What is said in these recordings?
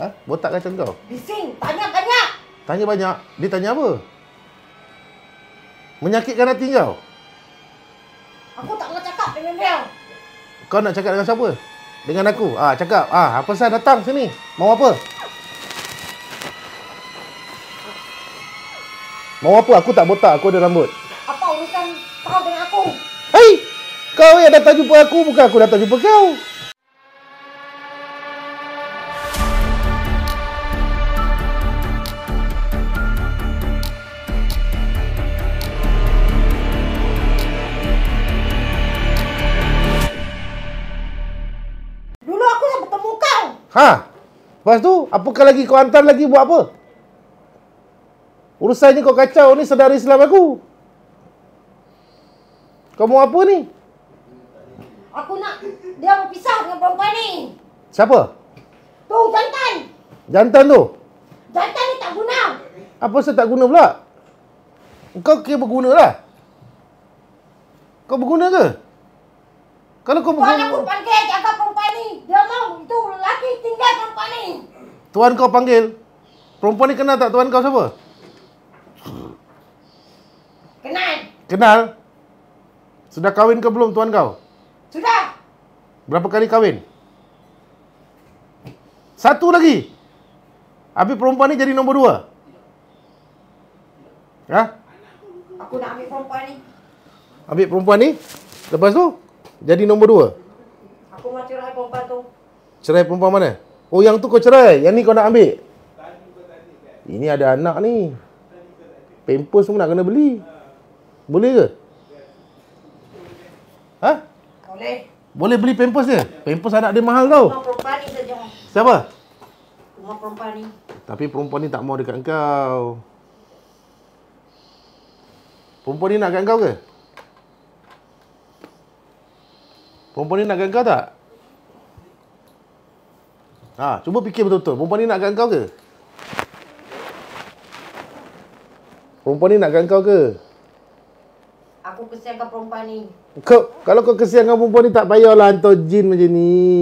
Ha? Botak kacang kau? Bising! tanya banyak Tanya banyak? Dia tanya apa? Menyakitkan hati kau? Aku tak nak cakap dengan dia! Kau nak cakap dengan siapa? Dengan aku? Ah, ha, cakap. Ah, ha, apa sahaja datang sini. Mau apa? Mau apa? Aku tak botak. Aku ada rambut. Apa urusan kau dengan aku? Hei! Kau yang datang jumpa aku, bukan aku datang jumpa kau. Ha? Lepas tu, apakah lagi kau hantar lagi buat apa? Urusannya kau kacau ni sedari Islam aku. Kau mau apa ni? Aku nak dia berpisah dengan perempuan ni. Siapa? Tu, jantan. Jantan tu? Jantan ni tak guna. Apa sebab tak guna pula? Kau kira berguna lah. Kau berguna ke? Kalau kau Tuan aku panggil jaga perempuan ni, dia mau tu lelaki tinggal perempuan ni. Tuan kau panggil. Perempuan ni kenal tak tuan kau siapa? Kenal. Kenal? Sudah kahwin ke belum tuan kau? Sudah. Berapa kali kahwin? Satu lagi. Habis perempuan ni jadi nombor dua? Ya? Aku nak ambil perempuan ni. Ambil perempuan ni? Lepas tu? Jadi nombor dua? Aku nak cerai perempuan tu. Cerai perempuan mana? Oh, yang tu kau cerai? Yang ni kau nak ambil? Ini ada anak ni. Pampers semua nak kena beli. Boleh ke? Ha? Boleh. Boleh beli pampers ke? Pampers anak dia mahal tau. perempuan ni saja. Siapa? Rumah perempuan ni. Tapi perempuan ni tak mau dekat kau. Perempuan ni nak dekat kau ke? Perempuan ni nakkan kau tak? Ha, cuba fikir betul-betul. Perempuan ni nakkan kau ke? Perempuan ni nakkan kau ke? Aku kesiankan perempuan ni. Kau, kalau kau kesiankan perempuan ni, tak payahlah hantar jin macam ni.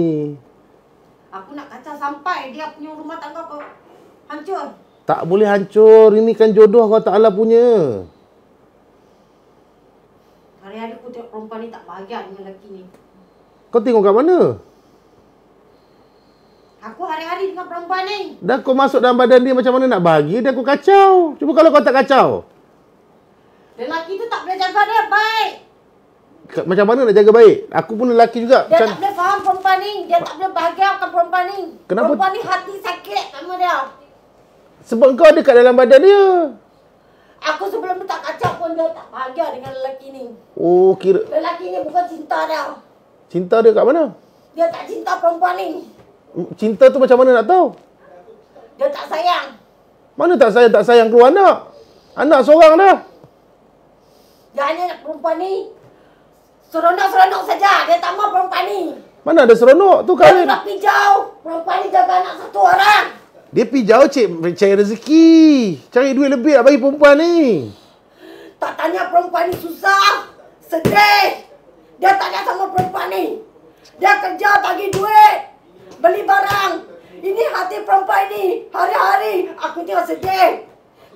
Aku nak kacau sampai dia punya rumah tangga kau hancur. Tak boleh hancur. Ini kan jodoh kau tak Ta'ala punya. Hari-hari aku tengok perempuan ni tak bahagia dengan lelaki ni. Kau tengok kat mana? Aku hari-hari dengan perempuan ni. Dan kau masuk dalam badan dia macam mana nak bagi Dah aku kacau. Cuba kalau kau tak kacau. Lelaki tu tak boleh jaga dia baik. Macam mana nak jaga baik? Aku pun lelaki juga. Dia macam... tak boleh faham perempuan ni. Dia tak boleh bahagiakan perempuan ni. Kenapa? Perempuan ni hati sakit sama dia. Sebab kau ada kat dalam badan dia. Aku sebelum tak kacau pun dia tak bahagia dengan lelaki ni. Oh, kira... Lelaki ni bukan cinta dia. Cinta dia kat mana? Dia tak cinta perempuan ni. Cinta tu macam mana nak tahu? Dia tak sayang. Mana tak sayang? Tak sayang keluar anak. Anak seorang dah. Dia hanya nak perempuan ni. Seronok-seronok saja. Dia tak mahu perempuan ni. Mana ada seronok tu kan? Dia nak pergi jauh. Perempuan ni jaga anak satu orang. Dia pergi jauh cik cari rezeki. Cari duit lebih nak bagi perempuan ni. Tak tanya perempuan ni susah. Sedih. Dia tanya sama perempuan ni. Dia kerja bagi duit. Beli barang. Ini hati perempuan ni. Hari-hari aku tengok sedih.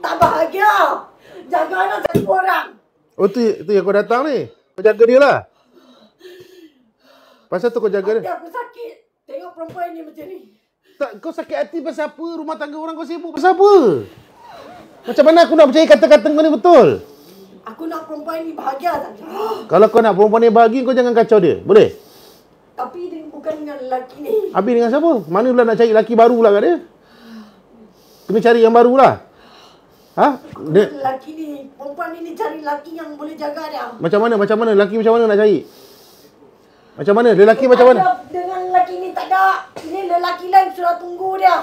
Tak bahagia. Jaga anak satu orang. Oh tu, tu yang kau datang ni? Kau jaga dia lah. Pasal tu kau jaga dia? Aku sakit. Tengok perempuan ni macam ni. Tak, kau sakit hati pasal apa? Rumah tangga orang kau sibuk pasal apa? Macam mana aku nak percaya kata-kata kau ni betul? Aku nak perempuan ni bahagia saja. Kalau kau nak perempuan ni bahagia, kau jangan kacau dia. Boleh? Tapi dia bukan dengan lelaki ni. Habis dengan siapa? Mana pula nak cari lelaki baru pula kat dia? Kena cari yang baru lah. Ha? Dia... Lelaki ni, perempuan ni cari lelaki yang boleh jaga dia. Macam mana? Macam mana? Lelaki macam mana nak cari? Macam mana? Lelaki macam mana? Dengan lelaki ni tak ada. Ini lelaki lain sudah tunggu dia.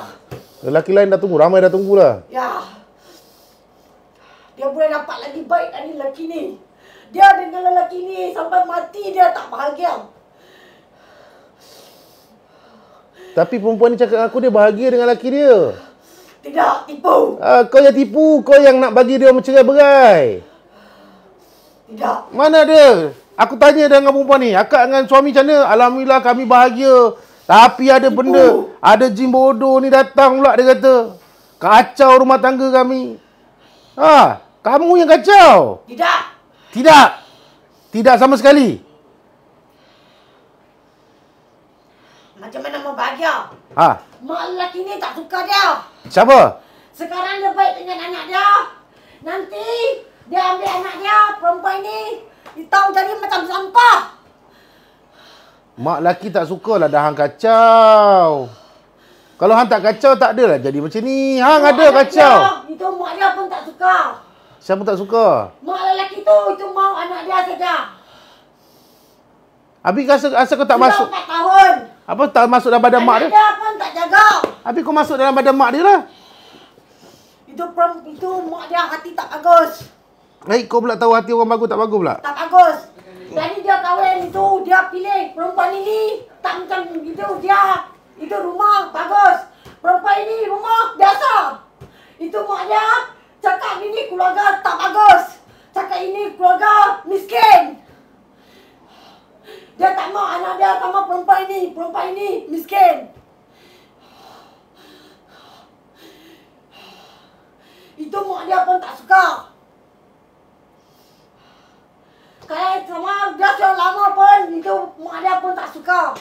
Lelaki lain dah tunggu? Ramai dah tunggu lah. Ya dia boleh dapat lagi baik dengan lelaki ni. Dia dengan lelaki ni sampai mati dia tak bahagia. Tapi perempuan ni cakap aku dia bahagia dengan lelaki dia. Tidak, tipu. Ah, kau yang tipu, kau yang nak bagi dia bercerai-berai. Tidak. Mana dia? Aku tanya dengan perempuan ni, akak dengan suami macam mana? Alhamdulillah kami bahagia. Tapi ada tipu. benda, ada jin bodoh ni datang pula dia kata. Kacau rumah tangga kami. Ha. Ah. Kamu yang kacau. Tidak. Tidak. Tidak sama sekali. Macam mana mau bahagia? Ha? Mak lelaki ni tak suka dia. Siapa? Sekarang dia baik dengan anak dia. Nanti dia ambil anak dia, perempuan ni. Dia tahu jadi macam sampah. Mak lelaki tak sukalah dah hang kacau. Kalau hang tak kacau tak adalah jadi macam ni. Hang mak ada kacau. Dia, itu mak dia pun tak suka. Saya pun tak suka. Mak lelaki tu, itu mau anak dia saja. Abi rasa, rasa kau tak Sudah masuk? Sudah 4 tahun. Apa tak masuk dalam badan anak mak dia? Anak dia pun tak jaga. Abi kau masuk dalam badan mak dia lah. Itu prom, itu mak dia hati tak bagus. Baik, eh, kau pula tahu hati orang bagus tak bagus pula? Tak bagus. Jadi dia kahwin itu, dia pilih perempuan ini. Tak macam itu, dia. Itu rumah, bagus. Perempuan ini rumah, biasa. Itu mak dia, Cakap ini keluarga tak bagus. Cakap ini keluarga miskin. Dia tak mau anak dia tak mau perempuan ini. Perempuan ini miskin. Itu mak dia pun tak suka. Kalau sama dia yang lama pun, itu mak dia pun tak suka.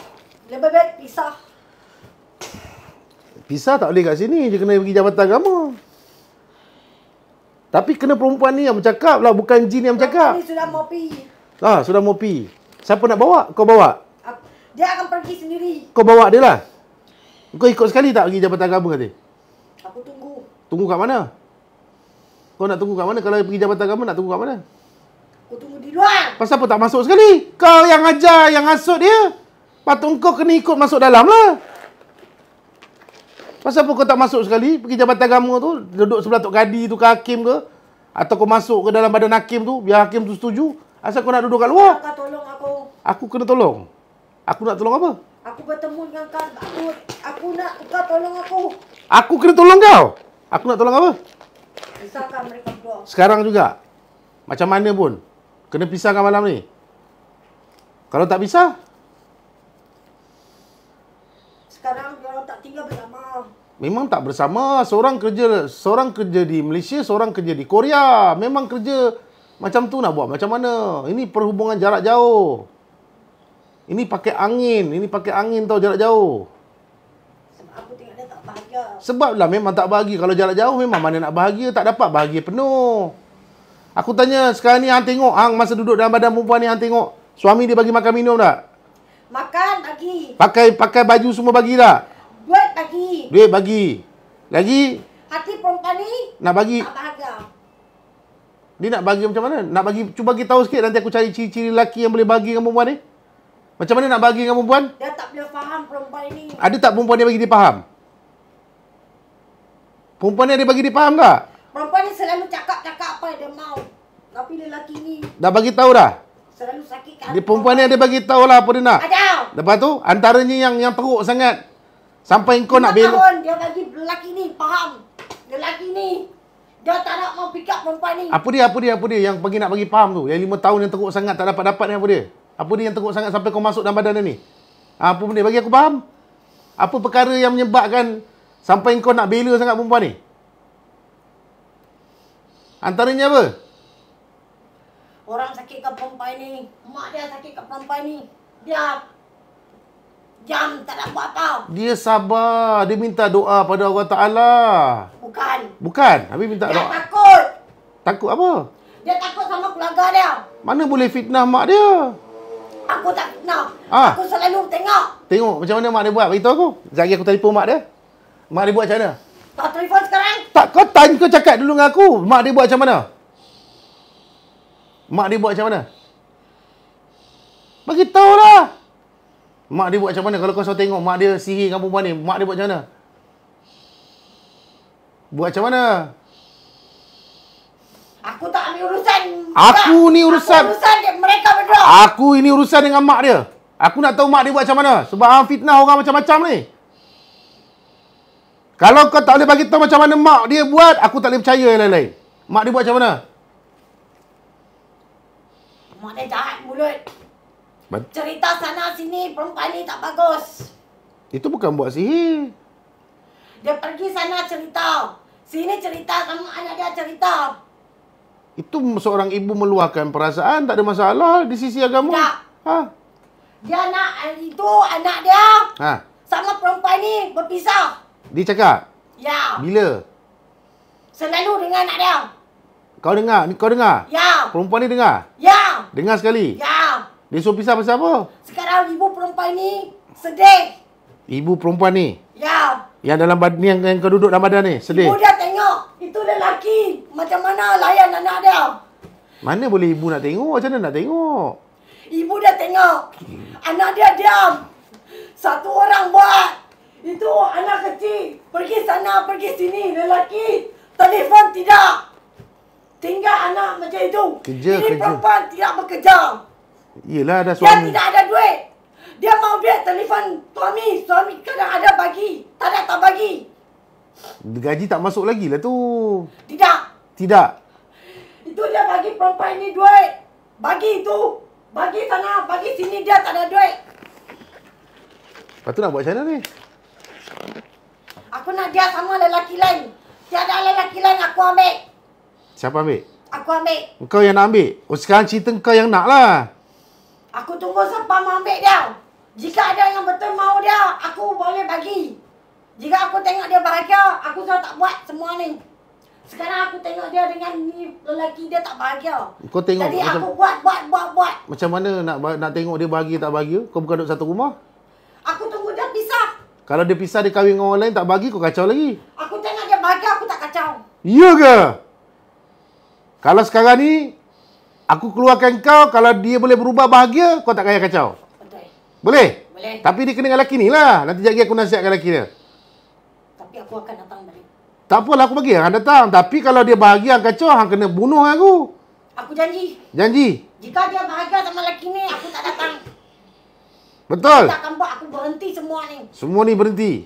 Lebih baik pisah. Pisah tak boleh kat sini. Dia kena pergi jabatan agama. Tapi kena perempuan ni yang bercakap lah. Bukan jin yang bercakap. Ini sudah mau pergi. Ah, sudah mau pergi. Siapa nak bawa? Kau bawa. Dia akan pergi sendiri. Kau bawa dia lah. Kau ikut sekali tak pergi Jabatan Agama kata? Aku tunggu. Tunggu kat mana? Kau nak tunggu kat mana? Kalau pergi Jabatan Agama nak tunggu kat mana? Aku tunggu di luar. Pasal apa tak masuk sekali? Kau yang ajar, yang asut dia. Patut kau kena ikut masuk dalam lah. Pasal apa kau tak masuk sekali pergi jabatan agama tu, duduk sebelah Tok Kadi tu ke Hakim ke? Atau kau masuk ke dalam badan Hakim tu, biar Hakim tu setuju? Asal kau nak duduk kat luar? Kau tolong aku. Aku kena tolong. Aku nak tolong apa? Aku bertemu dengan kau. Aku, nak kau tolong aku. Aku kena tolong kau? Aku nak tolong apa? Pisahkan mereka dua. Sekarang juga? Macam mana pun? Kena pisahkan malam ni? Kalau tak pisah, memang tak bersama. Seorang kerja seorang kerja di Malaysia, seorang kerja di Korea. Memang kerja macam tu nak buat macam mana? Ini perhubungan jarak jauh. Ini pakai angin, ini pakai angin tau jarak jauh. Sebab aku tengok dia tak bahagia. Sebablah memang tak bahagia. Kalau jarak jauh memang mana nak bahagia, tak dapat bahagia penuh. Aku tanya sekarang ni hang tengok hang masa duduk dalam badan perempuan ni hang tengok suami dia bagi makan minum tak? Makan bagi. Pakai pakai baju semua bagi tak? Duit bagi. Duit bagi. Lagi? Hati perempuan ni nak bagi. Tak bahagia. Dia nak bagi macam mana? Nak bagi cuba bagi tahu sikit nanti aku cari ciri-ciri lelaki yang boleh bagi dengan perempuan ni. Macam mana nak bagi dengan perempuan? Dia tak boleh faham perempuan ni. Ada tak perempuan ni bagi dia faham? Perempuan ni ada bagi dia faham tak? Perempuan ni selalu cakap-cakap apa yang dia mahu. Tapi dia lelaki ni. Dah bagi tahu dah? Selalu sakit kan. Dia perempuan ni ada bagi tahu lah apa dia nak. Ajau. Lepas tu antaranya yang yang teruk sangat Sampai kau nak belok. tahun dia bagi lelaki ni, faham? Lelaki ni. Dia tak nak mau pick up perempuan ni. Apa dia, apa dia, apa dia yang pergi nak bagi faham tu? Yang lima tahun yang teruk sangat tak dapat-dapat ni apa dia? Apa dia yang teruk sangat sampai kau masuk dalam badan dia ni? Ha, apa benda? Bagi aku faham. Apa perkara yang menyebabkan sampai kau nak bela sangat perempuan ni? Antaranya apa? Orang sakit ke perempuan ni. Mak dia sakit ke perempuan ni. Dia Jam tak nak buat kau. Dia sabar. Dia minta doa pada Allah Ta'ala. Bukan. Bukan? Habis minta dia doa. Dia takut. Takut apa? Dia takut sama keluarga dia. Mana boleh fitnah mak dia? Aku tak fitnah. Ha? Aku selalu tengok. Tengok macam mana mak dia buat? Beritahu aku. Zagi aku telefon mak dia. Mak dia buat macam mana? Kau telefon sekarang? Tak. Kau tanya kau cakap dulu dengan aku. Mak dia buat macam mana? Mak dia buat macam mana? Bagi tahu lah. Mak dia buat macam mana? Kalau kau selalu tengok mak dia sihir dengan perempuan ni, mak dia buat macam mana? Buat macam mana? Aku tak ambil urusan. Aku tak. ni urusan. Aku urusan dia, mereka berdua. Aku ini urusan dengan mak dia. Aku nak tahu mak dia buat macam mana. Sebab ah, fitnah orang macam-macam ni. Kalau kau tak boleh bagi tahu macam mana mak dia buat, aku tak boleh percaya yang lain-lain. Mak dia buat macam mana? Mak dia jahat mulut. Man? Cerita sana sini perempuan ini tak bagus. Itu bukan buat sihir. Dia pergi sana cerita. Sini cerita sama anak dia cerita. Itu seorang ibu meluahkan perasaan. Tak ada masalah di sisi agama. Tak. Ha? Dia nak itu anak dia ha? sama perempuan ini berpisah. Dia cakap? Ya. Bila? Selalu dengan anak dia. Kau dengar? Kau dengar? Ya. Perempuan ini dengar? Ya. Dengar sekali? Ya. Dia suruh pisah pasal apa? Sekarang ibu perempuan ni sedih. Ibu perempuan ni? Ya. Yang dalam badan yang, yang keduduk duduk dalam badan ni sedih. Ibu dia tengok itu lelaki macam mana layan anak dia. Mana boleh ibu nak tengok? Macam mana nak tengok? Ibu dah tengok. Anak dia diam. Satu orang buat. Itu anak kecil. Pergi sana, pergi sini. Lelaki. Telefon tidak. Tinggal anak macam itu. Kerja, Ini kerja. perempuan tidak bekerja. Yelah, ada suami. Dia tidak ada duit. Dia mau biar telefon suami. Suami kadang ada bagi. Tak ada, tak bagi. Gaji tak masuk lagi lah tu. Tidak. Tidak. Itu dia bagi perempuan ini duit. Bagi itu. Bagi sana, bagi sini dia tak ada duit. Lepas tu nak buat macam mana ni? Aku nak dia sama lelaki lain. Tiada lelaki lain aku ambil. Siapa ambil? Aku ambil. Kau yang nak ambil? Oh, sekarang cerita kau yang nak lah. Aku tunggu siapa ambil dia. Jika ada yang betul mau dia, aku boleh bagi. Jika aku tengok dia bahagia, aku sudah tak buat semua ni. Sekarang aku tengok dia dengan ni lelaki dia tak bahagia. Kau tengok. Jadi macam, aku buat buat buat buat. Macam mana nak nak tengok dia bahagia tak bahagia? Kau bukan duduk satu rumah? Aku tunggu dia pisah. Kalau dia pisah dia kahwin orang lain tak bagi kau kacau lagi. Aku tengok dia bahagia aku tak kacau. Iya ke? Kalau sekarang ni Aku keluarkan kau kalau dia boleh berubah bahagia, kau tak kaya kacau. Boleh? Boleh. Tapi dia kena dengan lelaki ni lah. Nanti jaga aku nasihatkan lelaki dia. Tapi aku akan datang balik. Tak apalah aku bagi. Hang datang. Tapi kalau dia bahagia, hang kacau. Hang kena bunuh aku. Aku janji. Janji. Jika dia bahagia sama lelaki ni, aku tak datang. Betul. Aku takkan buat aku berhenti semua ni. Semua ni berhenti.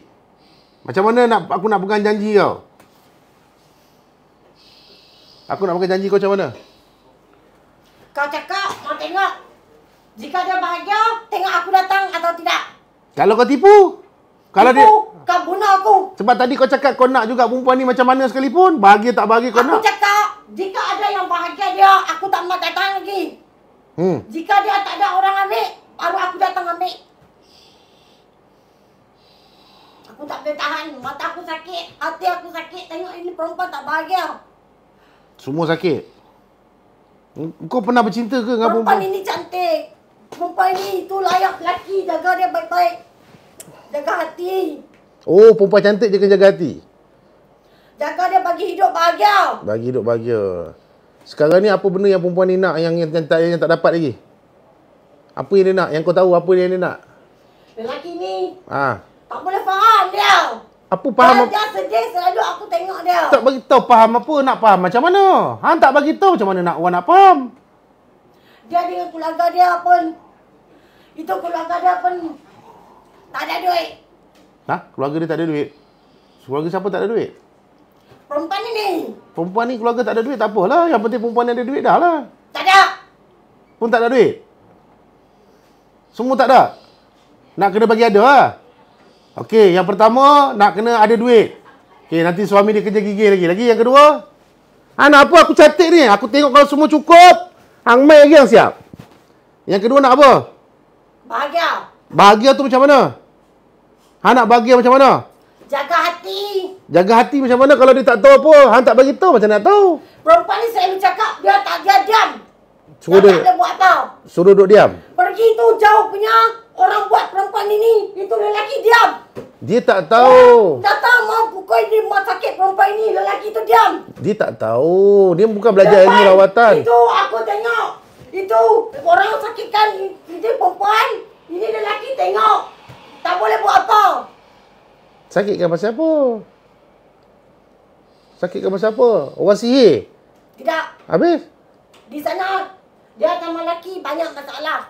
Macam mana nak aku nak pegang janji kau? Aku nak pegang janji kau macam mana? Kau cakap, mau tengok. Jika dia bahagia, tengok aku datang atau tidak. Kalau kau tipu. Kalau tipu, dia... kau bunuh aku. Sebab tadi kau cakap kau nak juga perempuan ni macam mana sekalipun. Bahagia tak bahagia kau aku nak. Aku cakap, jika ada yang bahagia dia, aku tak nak datang lagi. Hmm. Jika dia tak ada orang ambil, baru aku datang ambil. Aku tak boleh tahan. Mata aku sakit, hati aku sakit. Tengok ini perempuan tak bahagia. Semua sakit? Kau pernah bercinta ke dengan perempuan? Perempuan ini cantik. Perempuan ini itu layak lelaki. Jaga dia baik-baik. Jaga hati. Oh, perempuan cantik je kena jaga hati? Jaga dia bagi hidup bahagia. Bagi hidup bahagia. Sekarang ni apa benda yang perempuan ni nak yang, yang, yang, tak, yang tak dapat lagi? Apa yang dia nak? Yang kau tahu apa yang dia nak? Lelaki ni. Ha. Tak boleh faham dia. Apa faham? Dia sedih selalu aku tengok dia. Tak bagi tahu faham apa, nak faham macam mana? Han tak bagi tahu macam mana nak Wan nak faham. Dia dengan keluarga dia pun itu keluarga dia pun tak ada duit. Hah? Keluarga dia tak ada duit. Keluarga siapa tak ada duit? Perempuan ni. Perempuan ni keluarga tak ada duit tak apalah. Yang penting perempuan ni ada duit dah lah. Tak ada. Pun tak ada duit. Semua tak ada. Nak kena bagi ada lah. Okey, yang pertama nak kena ada duit. Okey, nanti suami dia kerja gigih lagi. Lagi yang kedua, ha nak apa aku cantik ni? Aku tengok kalau semua cukup, hang mai lagi yang siap. Yang kedua nak apa? Bahagia. Bahagia tu macam mana? Ha nak bahagia macam mana? Jaga hati. Jaga hati macam mana kalau dia tak tahu apa? Hang tak bagi tahu macam nak tahu? Perempuan ni selalu cakap dia tak jadian. Suruh dia, dia buat tau. Suruh duduk diam. Pergi tu jauh punya orang buat perempuan ini. Itu lelaki diam. Dia tak tahu. Dia tak tahu mau pukul di rumah sakit perempuan ini. Lelaki itu diam. Dia tak tahu. Dia bukan belajar Depan ilmu rawatan. Itu aku tengok. Itu orang sakitkan ini perempuan. Ini lelaki tengok. Tak boleh buat apa. Sakitkan pasal apa? Sakitkan pasal apa? Orang sihir? Tidak. Habis? Di sana dia sama lelaki banyak masalah.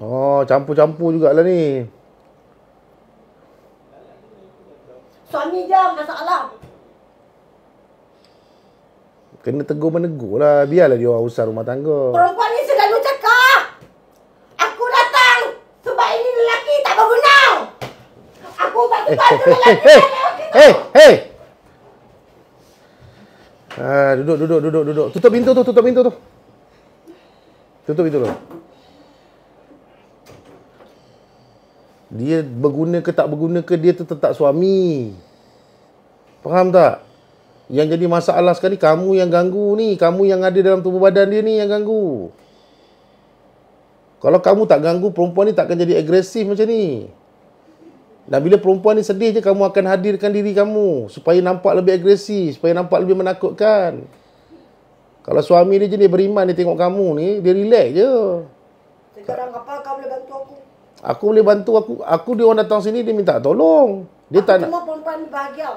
Oh, campur-campur jugalah ni. Suami dia masalah. Kena tegur menegur lah. Biarlah dia orang usah rumah tangga. Perempuan ni selalu cakap. Aku datang sebab ini lelaki tak berguna. Aku tak eh, suka tu eh, lelaki. Hei, eh, hei. Ah, duduk, duduk, duduk, duduk. Tutup pintu tu, tutup pintu tu. Contoh gitu loh. Dia berguna ke tak berguna ke dia tu tetap suami. Faham tak? Yang jadi masalah sekali kamu yang ganggu ni, kamu yang ada dalam tubuh badan dia ni yang ganggu. Kalau kamu tak ganggu perempuan ni takkan jadi agresif macam ni. Dan bila perempuan ni sedih je kamu akan hadirkan diri kamu supaya nampak lebih agresif, supaya nampak lebih menakutkan. Kalau suami dia jenis beriman dia tengok kamu ni, dia relax je. Sekarang kapal kau boleh bantu aku? Aku boleh bantu aku. Aku dia orang datang sini dia minta tolong. Dia aku tak nak. perempuan bahagia.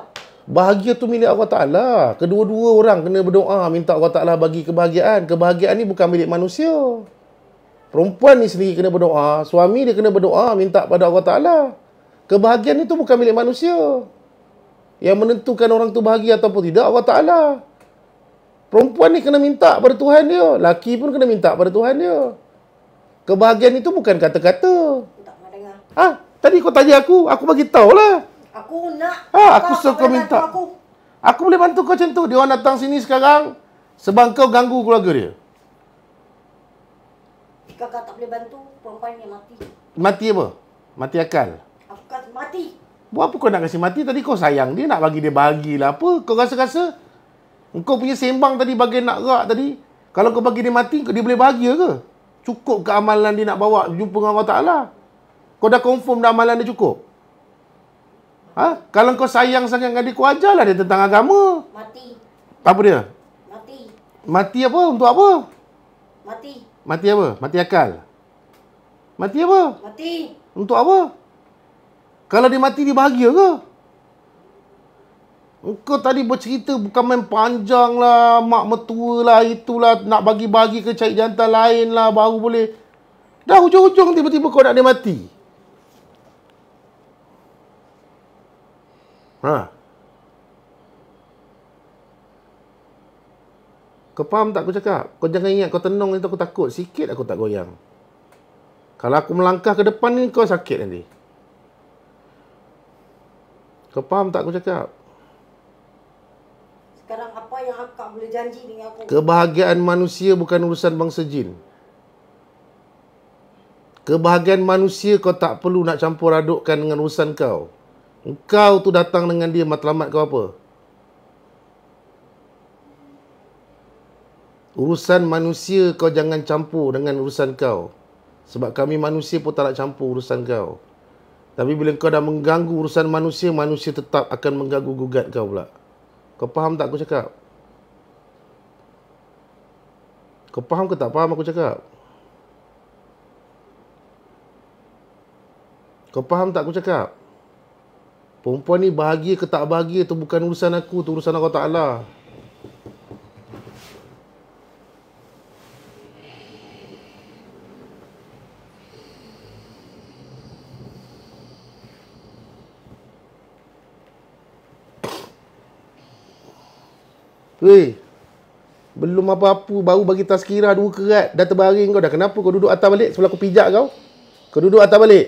Bahagia tu milik Allah Ta'ala. Kedua-dua orang kena berdoa ah, minta Allah Ta'ala bagi kebahagiaan. Kebahagiaan ni bukan milik manusia. Perempuan ni sendiri kena berdoa. Suami dia kena berdoa minta pada Allah Ta'ala. Kebahagiaan itu bukan milik manusia. Yang menentukan orang tu bahagia ataupun tidak Allah Ta'ala. Ta'ala. Perempuan ni kena minta pada Tuhan dia. Laki pun kena minta pada Tuhan dia. Kebahagiaan itu bukan kata-kata. Tak Ha? Tadi kau tanya aku, aku bagi tahu lah. Aku nak. Ha, aku suruh kau minta. Aku. aku boleh bantu kau macam tu. Dia orang datang sini sekarang sebab kau ganggu keluarga dia. Kakak tak boleh bantu, perempuan dia mati. Mati apa? Mati akal. Aku kata mati. Buat apa kau nak kasi mati? Tadi kau sayang dia, nak bagi dia bagilah apa. Kau rasa-rasa? Engkau punya sembang tadi bagi nak rak tadi. Kalau kau bagi dia mati, dia boleh bahagia ke? Cukup ke amalan dia nak bawa jumpa dengan Allah Ta'ala? Kau dah confirm dah amalan dia cukup? Ha? Kalau kau sayang sangat dengan dia, kau ajarlah dia tentang agama. Mati. Apa dia? Mati. Mati apa? Untuk apa? Mati. Mati apa? Mati akal. Mati apa? Mati. Untuk apa? Kalau dia mati, dia bahagia ke? Kau tadi bercerita bukan main panjang lah. Mak metua lah itulah. Nak bagi-bagi ke cari jantan lain lah baru boleh. Dah hujung-hujung tiba-tiba kau nak dia mati. Ha. Kau faham tak aku cakap? Kau jangan ingat kau tenung itu aku takut. Sikit aku tak goyang. Kalau aku melangkah ke depan ni kau sakit nanti. Kau faham tak aku cakap? Sekarang apa yang akak boleh janji dengan aku? Kebahagiaan manusia bukan urusan bangsa jin. Kebahagiaan manusia kau tak perlu nak campur adukkan dengan urusan kau. Kau tu datang dengan dia matlamat kau apa? Urusan manusia kau jangan campur dengan urusan kau. Sebab kami manusia pun tak nak campur urusan kau. Tapi bila kau dah mengganggu urusan manusia, manusia tetap akan mengganggu gugat kau pula. Kau faham tak aku cakap? Kau faham ke tak faham aku cakap? Kau faham tak aku cakap? Perempuan ni bahagia ke tak bahagia tu bukan urusan aku, tu urusan Allah Ta'ala. Weh. Belum apa-apa baru bagi tazkirah dua kerat dah terbaring kau dah. Kenapa kau duduk atas balik sebelah aku pijak kau? Kau duduk atas balik.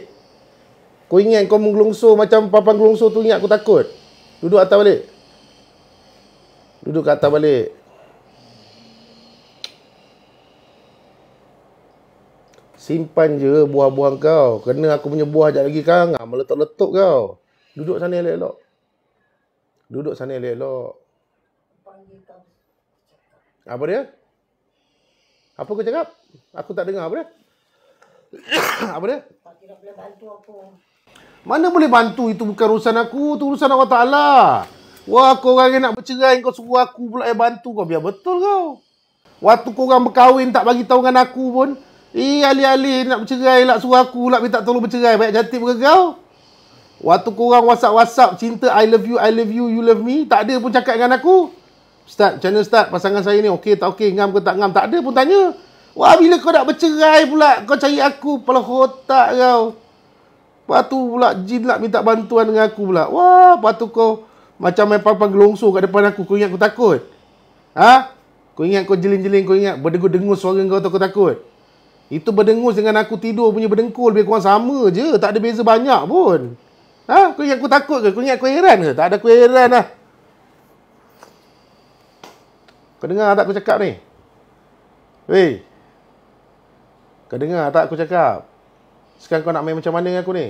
Kau ingat kau menggelongso macam papan gelongso tu ingat aku takut. Duduk atas balik. Duduk kat atas balik. Simpan je buah-buah kau. Kena aku punya buah jap lagi kang. Ah, meletup-letup kau. Duduk sana elok-elok. Duduk sana elok-elok. Apa dia? Apa kau cakap? Aku tak dengar apa dia? apa dia? Mana boleh bantu itu bukan urusan aku, itu urusan Allah Taala. Wah, kau orang nak bercerai kau suruh aku pula yang bantu kau. Biar betul kau. Waktu kau orang berkahwin tak bagi tahu dengan aku pun. Eh, alih-alih nak bercerai lah suruh aku lah minta tolong bercerai. Banyak cantik pun kau. Waktu kau orang WhatsApp-WhatsApp cinta I love you, I love you, you love me, tak ada pun cakap dengan aku. Ustaz, macam mana Ustaz? Pasangan saya ni okey tak okey? Ngam ke tak ngam? Tak ada pun tanya. Wah, bila kau nak bercerai pula? Kau cari aku kepala otak kau. Lepas tu pula jin nak minta bantuan dengan aku pula. Wah, lepas tu kau macam main papan gelongsor kat depan aku. Kau ingat aku takut? Ha? Kau ingat kau jelin jelin Kau ingat berdengus-dengus suara kau tu kau takut? Itu berdengus dengan aku tidur punya berdengkul. Biar kurang sama je. Tak ada beza banyak pun. Ha? Kau ingat aku takut ke? Kau ingat aku heran ke? Tak ada aku heran lah. Kau dengar tak aku cakap ni? Weh. Kau dengar tak aku cakap? Sekarang kau nak main macam mana dengan aku ni?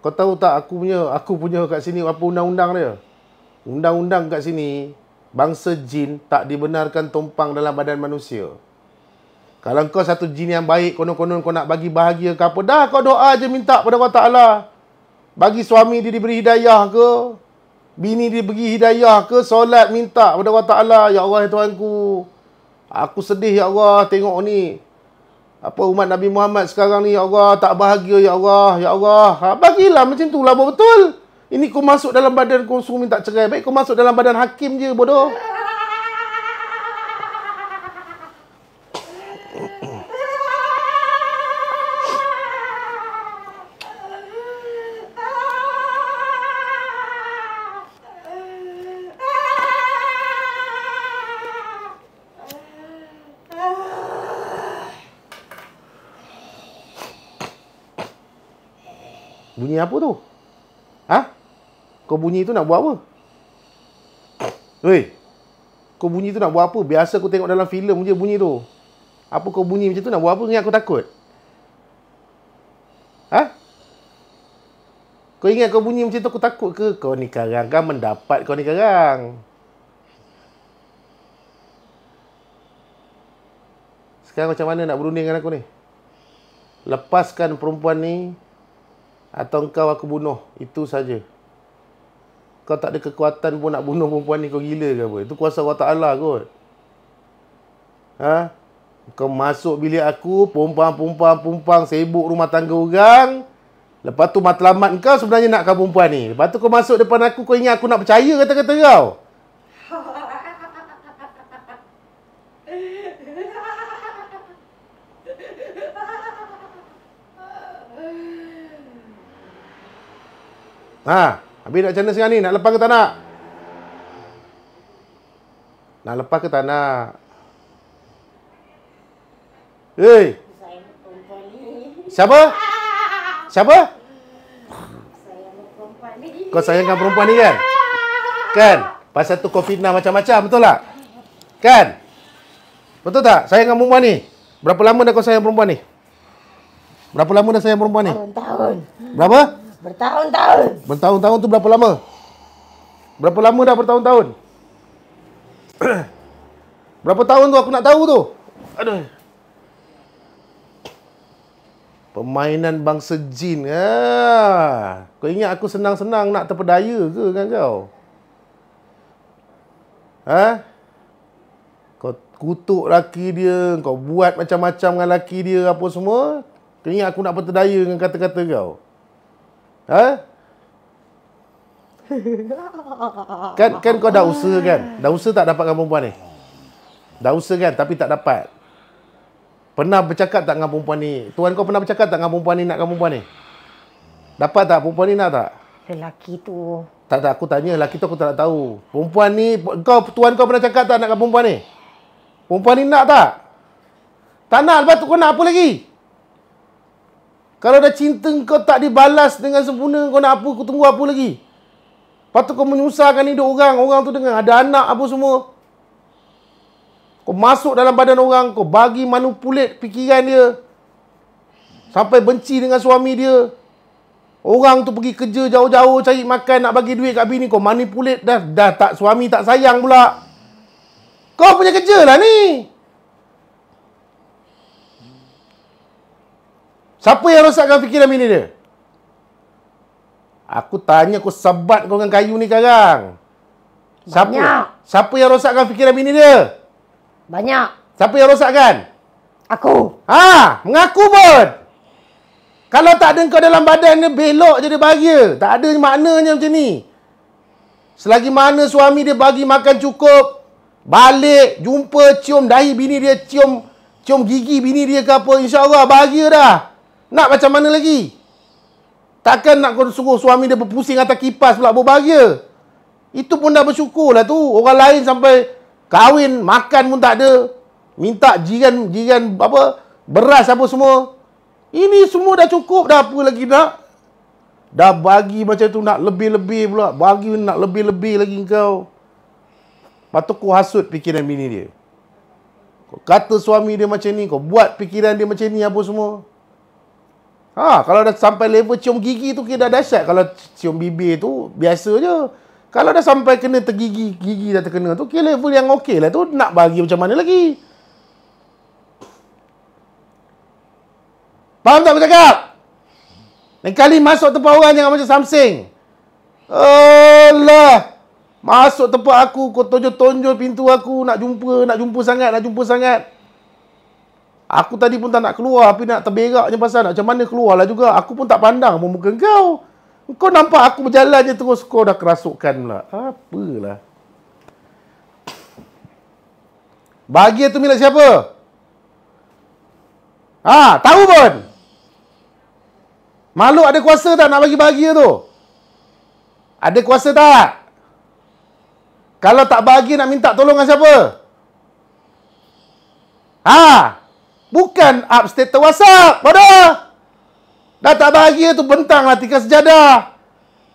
Kau tahu tak aku punya aku punya kat sini apa undang-undang dia? Undang-undang kat sini bangsa jin tak dibenarkan tumpang dalam badan manusia. Kalau kau satu jin yang baik, konon-konon kau nak bagi bahagia ke apa, dah kau doa je minta pada Allah Ta'ala. Bagi suami dia diberi hidayah ke, Bini dia pergi hidayah ke solat minta kepada Allah Ta'ala. Ya Allah ya Tuhan ku. Aku sedih ya Allah tengok ni. Apa umat Nabi Muhammad sekarang ni ya Allah tak bahagia ya Allah. Ya Allah. Ha, bagilah macam tu lah betul. Ini kau masuk dalam badan kau suruh minta cerai. Baik kau masuk dalam badan hakim je bodoh. bunyi apa tu? Ha? Kau bunyi tu nak buat apa? Weh. Kau bunyi tu nak buat apa? Biasa aku tengok dalam filem je bunyi tu. Apa kau bunyi macam tu nak buat apa? Ingat aku takut. Ha? Kau ingat kau bunyi macam tu aku takut ke? Kau ni karang kan mendapat kau ni karang. Sekarang macam mana nak berunding dengan aku ni? Lepaskan perempuan ni atau kau aku bunuh. Itu saja. Kau tak ada kekuatan pun nak bunuh perempuan ni kau gila ke apa? Itu kuasa Allah Ta'ala kot. Ha? Kau masuk bilik aku, pumpang-pumpang-pumpang, sibuk rumah tangga orang. Lepas tu matlamat kau sebenarnya nak kau perempuan ni. Lepas tu kau masuk depan aku, kau ingat aku nak percaya kata-kata kau? -kata Ha, habis nak channel sekarang ni, nak lepas ke tak nak? Nak lepas ke tak nak? Hei. Siapa? Siapa? Kau sayangkan perempuan ni kan? Kan? Pasal tu covid fitnah macam-macam, betul tak? Kan? Betul tak? Sayangkan perempuan ni? Berapa lama dah kau sayang perempuan ni? Berapa lama dah sayang perempuan ni? Tahun-tahun. Berapa? Bertahun-tahun. Bertahun-tahun tu berapa lama? Berapa lama dah bertahun-tahun? berapa tahun tu aku nak tahu tu? Aduh. Pemainan bangsa jin. Ah. Kau ingat aku senang-senang nak terpedaya ke kan? kau? Ha? Kau kutuk laki dia, kau buat macam-macam dengan laki dia apa semua. Kau ingat aku nak berterdaya dengan kata-kata kau? Ha? Kan, kan kau dah usaha kan? Dah usaha tak dapatkan perempuan ni? Dah usaha kan tapi tak dapat? Pernah bercakap tak dengan perempuan ni? Tuan kau pernah bercakap tak dengan perempuan ni nak dengan perempuan ni? Dapat tak perempuan ni nak tak? Lelaki tu. Tak, tak. Aku tanya. Lelaki tu aku tak tahu. Perempuan ni, kau, tuan kau pernah cakap tak nak dengan perempuan ni? Perempuan ni nak tak? Tak nak. Lepas tu kau nak apa lagi? Kalau dah cinta kau tak dibalas dengan sempurna kau nak apa, kau tunggu apa lagi? Lepas tu kau menyusahkan hidup orang, orang tu dengan ada anak apa semua. Kau masuk dalam badan orang, kau bagi manipulat fikiran dia. Sampai benci dengan suami dia. Orang tu pergi kerja jauh-jauh cari makan nak bagi duit kat bini kau manipulat dah dah tak suami tak sayang pula. Kau punya kerja lah ni. Siapa yang rosakkan fikiran bini dia? Aku tanya kau sebat kau dengan kayu ni sekarang. Siapa? Banyak. Siapa yang rosakkan fikiran bini dia? Banyak. Siapa yang rosakkan? Aku. Ha, mengaku pun. Kalau tak ada kau dalam badan dia belok je dia Tak ada maknanya macam ni. Selagi mana suami dia bagi makan cukup, balik, jumpa, cium dahi bini dia, cium cium gigi bini dia ke apa, insya-Allah bahagia dah. Nak macam mana lagi? Takkan nak suruh suami dia berpusing atas kipas pula berbahagia? Itu pun dah bersyukur lah tu. Orang lain sampai kahwin, makan pun tak ada. Minta jiran jiran apa beras apa semua. Ini semua dah cukup dah apa lagi nak? Dah bagi macam tu nak lebih-lebih pula. Bagi nak lebih-lebih lagi kau. Patut kau hasut fikiran bini dia. Kau kata suami dia macam ni, kau buat fikiran dia macam ni apa semua. Ha, kalau dah sampai level cium gigi tu kira dah dahsyat. Kalau cium bibir tu biasa je. Kalau dah sampai kena tergigi, gigi dah terkena tu kira level yang okey lah tu nak bagi macam mana lagi. Faham tak aku cakap? Lain kali masuk tempat orang jangan macam Samsung. Allah, Masuk tempat aku, kau tonjol-tonjol pintu aku, nak jumpa, nak jumpa sangat, nak jumpa sangat. Aku tadi pun tak nak keluar tapi nak terberak pasal nak macam mana lah juga. Aku pun tak pandang pun muka kau. Kau nampak aku berjalan je terus kau dah kerasukan pula. Apalah. Bahagia tu milik siapa? Ha, tahu pun. Malu ada kuasa tak nak bagi bahagia tu? Ada kuasa tak? Kalau tak bahagia nak minta tolong dengan siapa? Ha? Bukan upstate WhatsApp, Bodoh. Dah tak bahagia tu bentanglah tiga sejadah.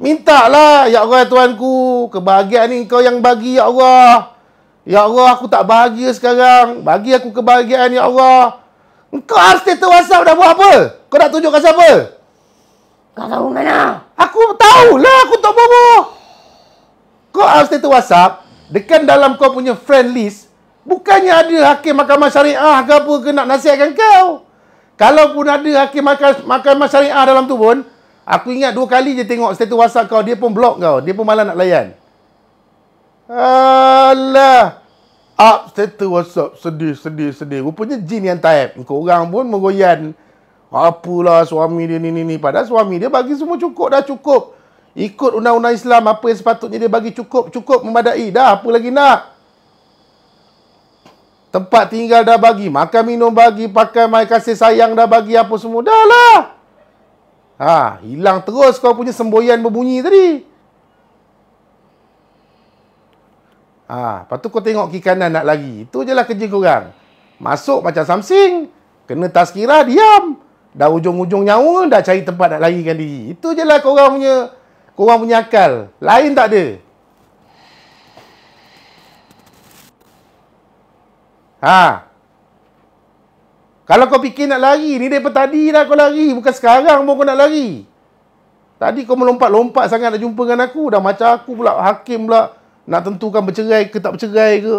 Minta lah, Ya Allah Tuhanku, kebahagiaan ni kau yang bagi, Ya Allah. Ya Allah, aku tak bahagia sekarang. Bagi aku kebahagiaan, Ya Allah. Kau upstate WhatsApp? dah buat apa? Kau nak tunjukkan siapa? Kau tahu mana? Aku tahu lah, aku tak bobo. Kau upstate WhatsApp? dekat dalam kau punya friend list, Bukannya ada hakim mahkamah syariah ke apa ke nak nasihatkan kau. Kalau pun ada hakim mahkamah syariah dalam tu pun, aku ingat dua kali je tengok status WhatsApp kau, dia pun block kau. Dia pun malah nak layan. Alah. Up status WhatsApp. Sedih, sedih, sedih. Rupanya jin yang type. Kau orang pun meroyan. Apalah suami dia ni, ni, ni. Padahal suami dia bagi semua cukup dah cukup. Ikut undang-undang Islam apa yang sepatutnya dia bagi cukup, cukup memadai. Dah apa lagi nak? Tempat tinggal dah bagi. Makan minum bagi. Pakai mai kasih sayang dah bagi. Apa semua. Dah lah. Ha, hilang terus kau punya semboyan berbunyi tadi. Ha, lepas tu kau tengok kiri kanan nak lagi Itu je lah kerja korang. Masuk macam samsing. Kena taskira, diam. Dah ujung-ujung nyawa, dah cari tempat nak kan diri. Itu je lah korang punya, korang punya akal. Lain tak ada. Ha. Kalau kau fikir nak lari, ni dari tadi dah kau lari. Bukan sekarang pun kau nak lari. Tadi kau melompat-lompat sangat nak jumpa dengan aku. Dah macam aku pula, hakim pula. Nak tentukan bercerai ke tak bercerai ke.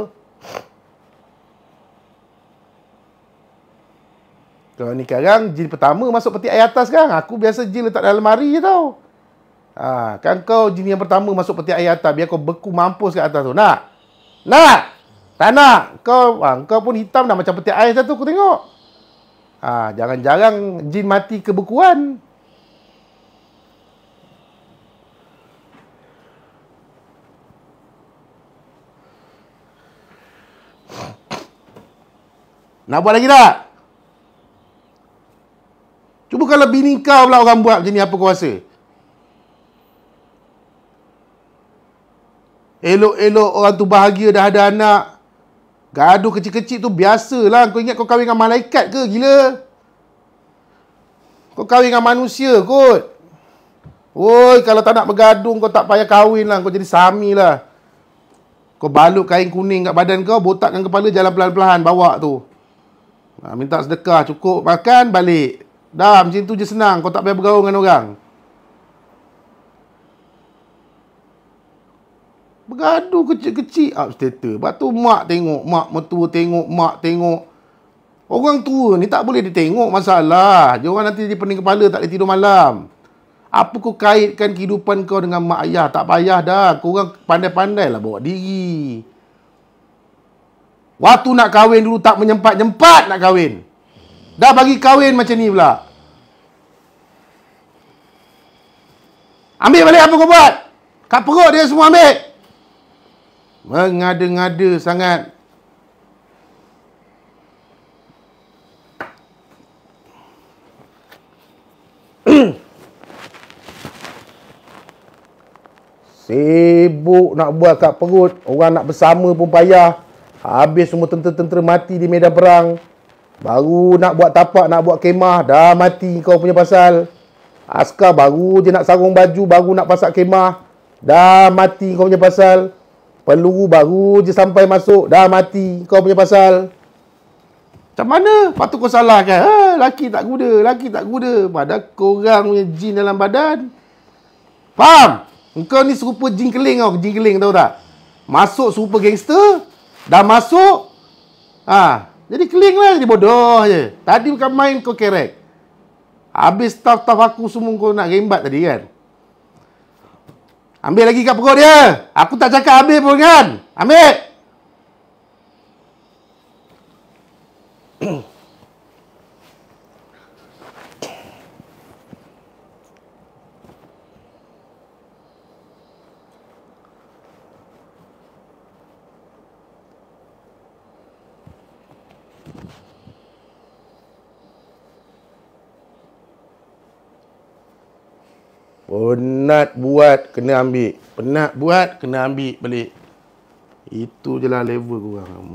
Kalau ni sekarang, jin pertama masuk peti air atas kan? Aku biasa jin letak dalam lemari je tau. Ha, kan kau jin yang pertama masuk peti air atas. Biar kau beku mampus kat atas tu. Nak? Nak? Tak nak. Kau, ha, kau pun hitam dah macam peti ais tu. aku tengok. Ha, jangan jarang jin mati kebekuan. Nak buat lagi tak? Cuba kalau bini kau pula orang buat macam ni, apa kau rasa? Elok-elok orang tu bahagia dah ada anak. Gaduh kecil-kecil tu biasa lah. Kau ingat kau kahwin dengan malaikat ke? Gila. Kau kahwin dengan manusia kot. Oi, kalau tak nak bergaduh kau tak payah kahwin lah. Kau jadi sami lah. Kau balut kain kuning kat badan kau, botak dengan kepala jalan pelan-pelan bawa tu. Ha, minta sedekah cukup makan balik. Dah macam tu je senang. Kau tak payah bergaul dengan orang. Bergaduh kecil-kecil upstater. Lepas tu mak tengok, mak mertua tengok, mak tengok. Orang tua ni tak boleh ditengok masalah. Dia orang nanti jadi pening kepala tak boleh tidur malam. Apa kau kaitkan kehidupan kau dengan mak ayah? Tak payah dah. Kau orang pandai-pandailah bawa diri. Waktu nak kahwin dulu tak menyempat-nyempat nak kahwin. Dah bagi kahwin macam ni pula. Ambil balik apa kau buat? Kat perut dia semua ambil mengada-ngada sangat sibuk nak buat kat perut orang nak bersama pun payah habis semua tentera-tentera mati di medan perang baru nak buat tapak nak buat kemah dah mati kau punya pasal askar baru je nak sarung baju baru nak pasak kemah dah mati kau punya pasal Peluru baru je sampai masuk Dah mati kau punya pasal Macam mana? Lepas tu kau salahkan ha, Laki tak guna Laki tak guna Pada korang punya jin dalam badan Faham? Kau ni serupa jin keling tau Jin keling tau tak? Masuk serupa gangster Dah masuk ha, Jadi keling lah Jadi bodoh je Tadi bukan main kau kerek Habis staff-staff aku semua kau nak rembat tadi kan Ambil lagi kat perut dia. Aku tak cakap ambil pun kan. Ambil. Penat buat, kena ambil. Penat buat, kena ambil balik. Itu je lah level korang.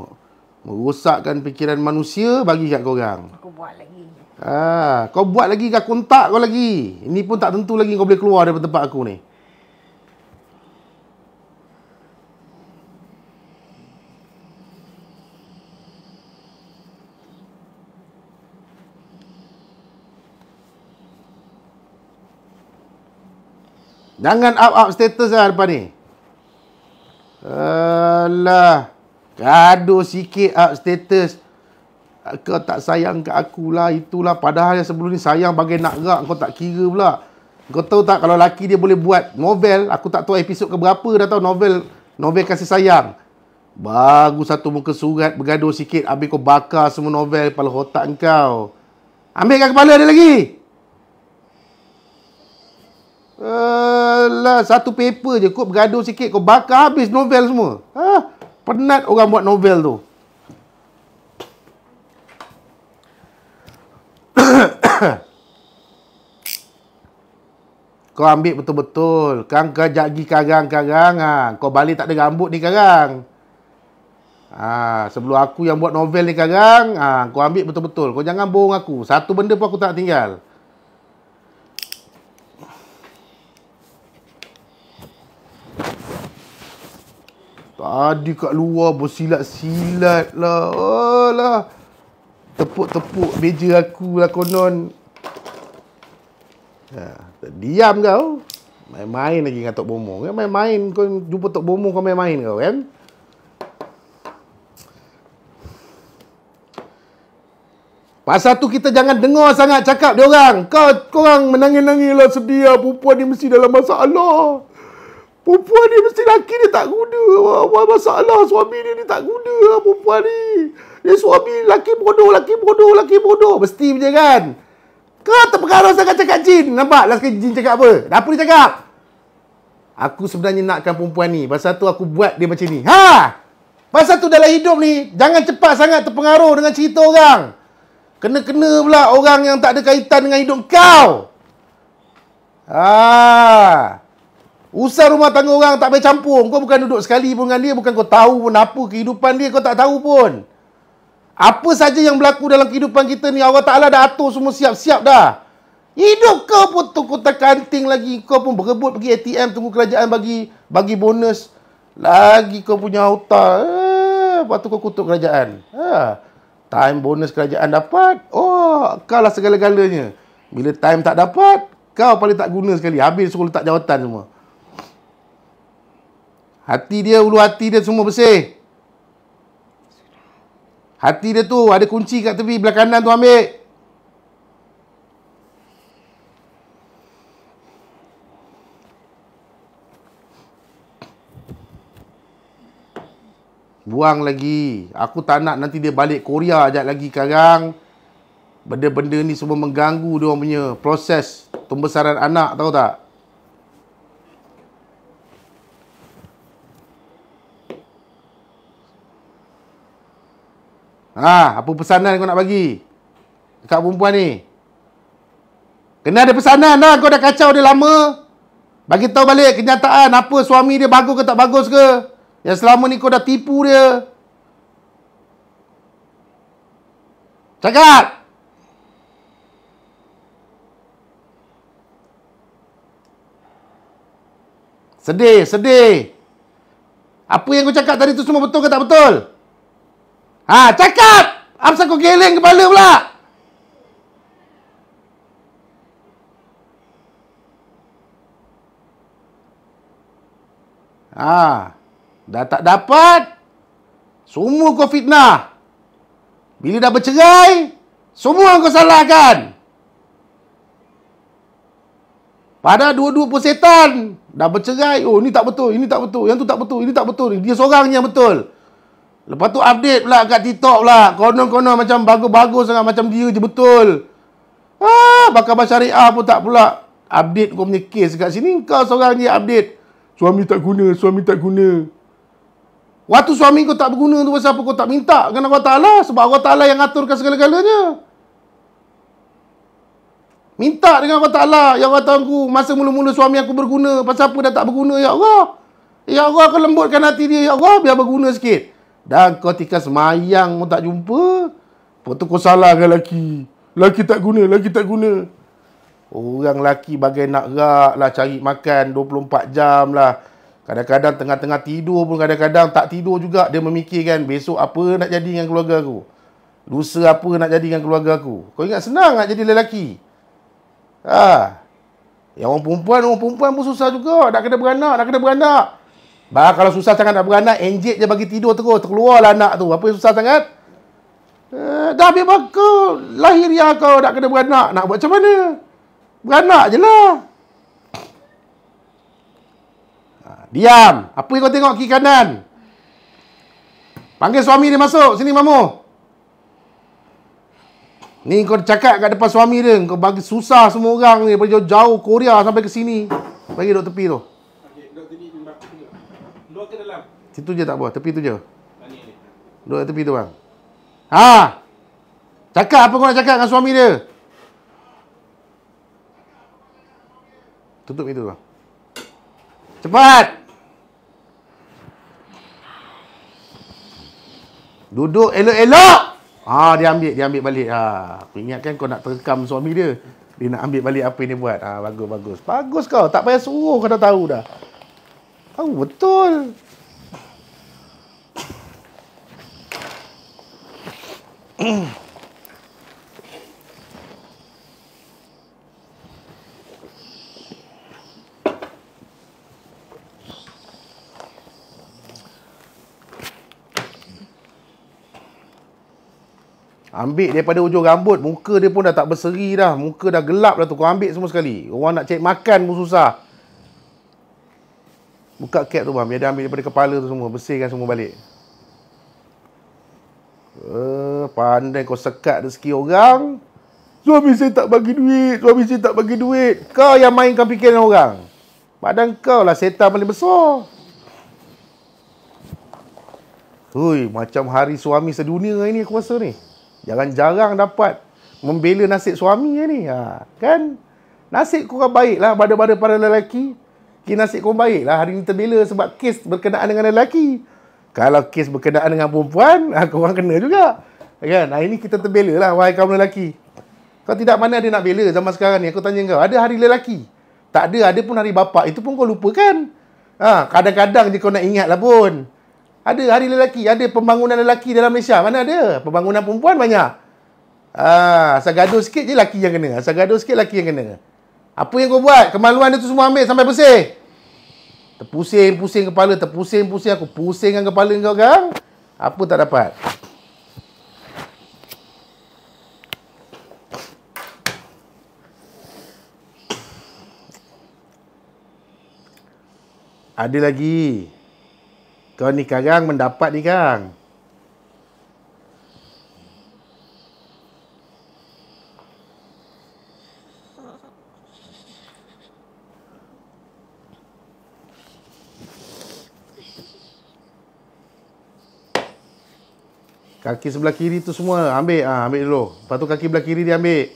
Merosakkan fikiran manusia, bagi kat korang. Aku buat lagi. Ah, kau buat lagi kat kontak kau lagi. Ini pun tak tentu lagi kau boleh keluar daripada tempat aku ni. Jangan up-up status lah depan ni. Alah. Gaduh sikit up status. Kau tak sayang ke aku akulah. Itulah. Padahal yang sebelum ni sayang bagai nak rak. Kau tak kira pula. Kau tahu tak kalau laki dia boleh buat novel. Aku tak tahu episod keberapa dah tahu novel. Novel kasih sayang. Bagus satu muka surat bergaduh sikit. Habis kau bakar semua novel kepala otak kau. Ambilkan kepala dia lagi. Ambilkan kepala dia lagi. Alah, satu paper je kot bergaduh sikit kau bakar habis novel semua. Ha? Penat orang buat novel tu. kau ambil betul-betul. Kang kau jagi karang-karang. Ha. Kau balik tak ada rambut ni karang. Ha, sebelum aku yang buat novel ni karang, ha, kau ambil betul-betul. Kau jangan bohong aku. Satu benda pun aku tak tinggal. Tadi kat luar bersilat-silat lah. Oh lah. Tepuk-tepuk meja aku lah konon. Ha, diam kau. Main-main lagi dengan Tok Bomo. Kan main-main kau jumpa Tok Bomo kau main-main kau kan. Pasal tu kita jangan dengar sangat cakap dia orang. Kau korang menangis-nangis lah sedia perempuan ni mesti dalam masalah. Perempuan ni mesti laki dia tak guna. Apa masalah suami dia ni tak guna lah perempuan ni. Dia suami laki bodoh, laki bodoh, laki bodoh. Mesti punya kan. Kau tak perkara sangat cakap jin. Nampak lah sekali jin cakap apa. Dah apa dia cakap? Aku sebenarnya nakkan perempuan ni. Pasal tu aku buat dia macam ni. Ha! Pasal tu dalam hidup ni, jangan cepat sangat terpengaruh dengan cerita orang. Kena-kena pula orang yang tak ada kaitan dengan hidup kau. Ah. Ha. Usah rumah tangga orang tak payah campur. Kau bukan duduk sekali pun dengan dia. Bukan kau tahu pun apa kehidupan dia. Kau tak tahu pun. Apa saja yang berlaku dalam kehidupan kita ni. Allah Ta'ala dah atur semua siap-siap dah. Hidup kau pun tu kota kanting lagi. Kau pun berebut pergi ATM tunggu kerajaan bagi bagi bonus. Lagi kau punya hutang. Eh, lepas tu kau kutuk kerajaan. Eh, time bonus kerajaan dapat. Oh, kau lah segala-galanya. Bila time tak dapat, kau paling tak guna sekali. Habis suruh letak jawatan semua. Hati dia, ulu hati dia semua bersih. Hati dia tu ada kunci kat tepi belah kanan tu ambil. Buang lagi. Aku tak nak nanti dia balik Korea ajak lagi sekarang. Benda-benda ni semua mengganggu dia orang punya proses pembesaran anak tahu tak? Ha, apa pesanan kau nak bagi? Dekat perempuan ni. Kena ada pesanan lah. Kau dah kacau dia lama. Bagi tahu balik kenyataan apa suami dia bagus ke tak bagus ke. Yang selama ni kau dah tipu dia. Cakap! Sedih, sedih. Apa yang kau cakap tadi tu semua betul ke tak betul? Betul. Ha, cakap! Apa kau geleng kepala pula? Ha. Dah tak dapat. Semua kau fitnah. Bila dah bercerai, semua kau salahkan. Pada dua-dua persetan dah bercerai. Oh, ini tak betul, ini tak betul, yang tu tak betul, ini tak betul. Dia seorang yang betul. Lepas tu update pula kat TikTok pula. Konon-konon macam bagus-bagus sangat. Macam dia je betul. Ah, bakal syariah pun tak pula. Update kau punya kes kat sini. Kau seorang dia update. Suami tak guna. Suami tak guna. Waktu suami kau tak berguna tu pasal apa kau tak minta dengan Allah Ta'ala. Sebab Allah Ta'ala yang aturkan segala-galanya. Minta dengan Allah Ta'ala. Ya Allah Ta'ala masa mula-mula suami aku berguna. Pasal apa dah tak berguna ya Allah. Ya Allah aku lembutkan hati dia ya Allah. Biar berguna sikit. Dan kau ketika semayang pun tak jumpa. Lepas tu kau salah dengan lelaki. Lelaki tak guna, lelaki tak guna. Orang lelaki bagai nak rak lah cari makan 24 jam lah. Kadang-kadang tengah-tengah tidur pun kadang-kadang tak tidur juga. Dia memikirkan besok apa nak jadi dengan keluarga aku. Lusa apa nak jadi dengan keluarga aku. Kau ingat senang nak jadi lelaki? Ha. Yang orang perempuan, orang perempuan pun susah juga. Nak kena beranak, nak kena beranak. Bah kalau susah sangat nak beranak, enjit je bagi tidur terus, terkeluarlah anak tu. Apa yang susah sangat? Uh, dah habis bakal lahir ya kau nak kena beranak nak buat macam mana beranak je lah ha, diam apa yang kau tengok kiri kanan panggil suami dia masuk sini mamu ni kau cakap kat depan suami dia kau bagi susah semua orang ni dari jauh-jauh Korea sampai ke sini bagi duduk tepi tu ke dalam? Situ je tak buah, tepi tu je. Dua tepi tu bang. Ha! Cakap apa kau nak cakap dengan suami dia? Tutup itu bang. Cepat! Duduk elok-elok! Ha, dia ambil, dia ambil balik. Ha, aku ingatkan kau nak terkam suami dia. Dia nak ambil balik apa yang dia buat. Ha, bagus, bagus. Bagus kau. Tak payah suruh kau dah tahu dah. Tahu oh, betul. Ambil daripada ujung rambut, muka dia pun dah tak berseri dah. Muka dah gelap dah tu. Kau ambil semua sekali. Orang nak cari makan pun susah. Buka cap tu bang. Biar dia ambil daripada kepala tu semua. Bersihkan semua balik. Uh, pandai kau sekat rezeki orang. Suami saya tak bagi duit. Suami saya tak bagi duit. Kau yang mainkan fikiran orang. Padahal kau lah setan paling besar. Hui, macam hari suami sedunia ini aku rasa ni. jangan jarang dapat membela nasib suami ni. Ha, kan? Nasib kau baiklah pada-pada para lelaki. Okay, nasib kau baiklah hari ini terbela sebab kes berkenaan dengan lelaki. Kalau kes berkenaan dengan perempuan, kau ah, orang kena juga. Kan? Hari ini kita terbela lah wahai kaum lelaki. Kau tidak mana ada nak bela zaman sekarang ni. Aku tanya kau, ada hari lelaki? Tak ada, ada pun hari bapak. Itu pun kau lupa kan? Ha, kadang-kadang je kau nak ingat lah pun. Ada hari lelaki, ada pembangunan lelaki dalam Malaysia. Mana ada? Pembangunan perempuan banyak. Ah, ha, asal gaduh sikit je lelaki yang kena. Asal gaduh sikit lelaki yang kena. Apa yang kau buat? Kemaluan dia tu semua ambil sampai pusing. Terpusing-pusing kepala, terpusing-pusing aku pusing dengan kepala kau kan. Apa tak dapat? Ada lagi. Kau ni sekarang mendapat ni kang. Kaki sebelah kiri tu semua ambil ah ha, ambil dulu. Lepas tu kaki sebelah kiri dia ambil.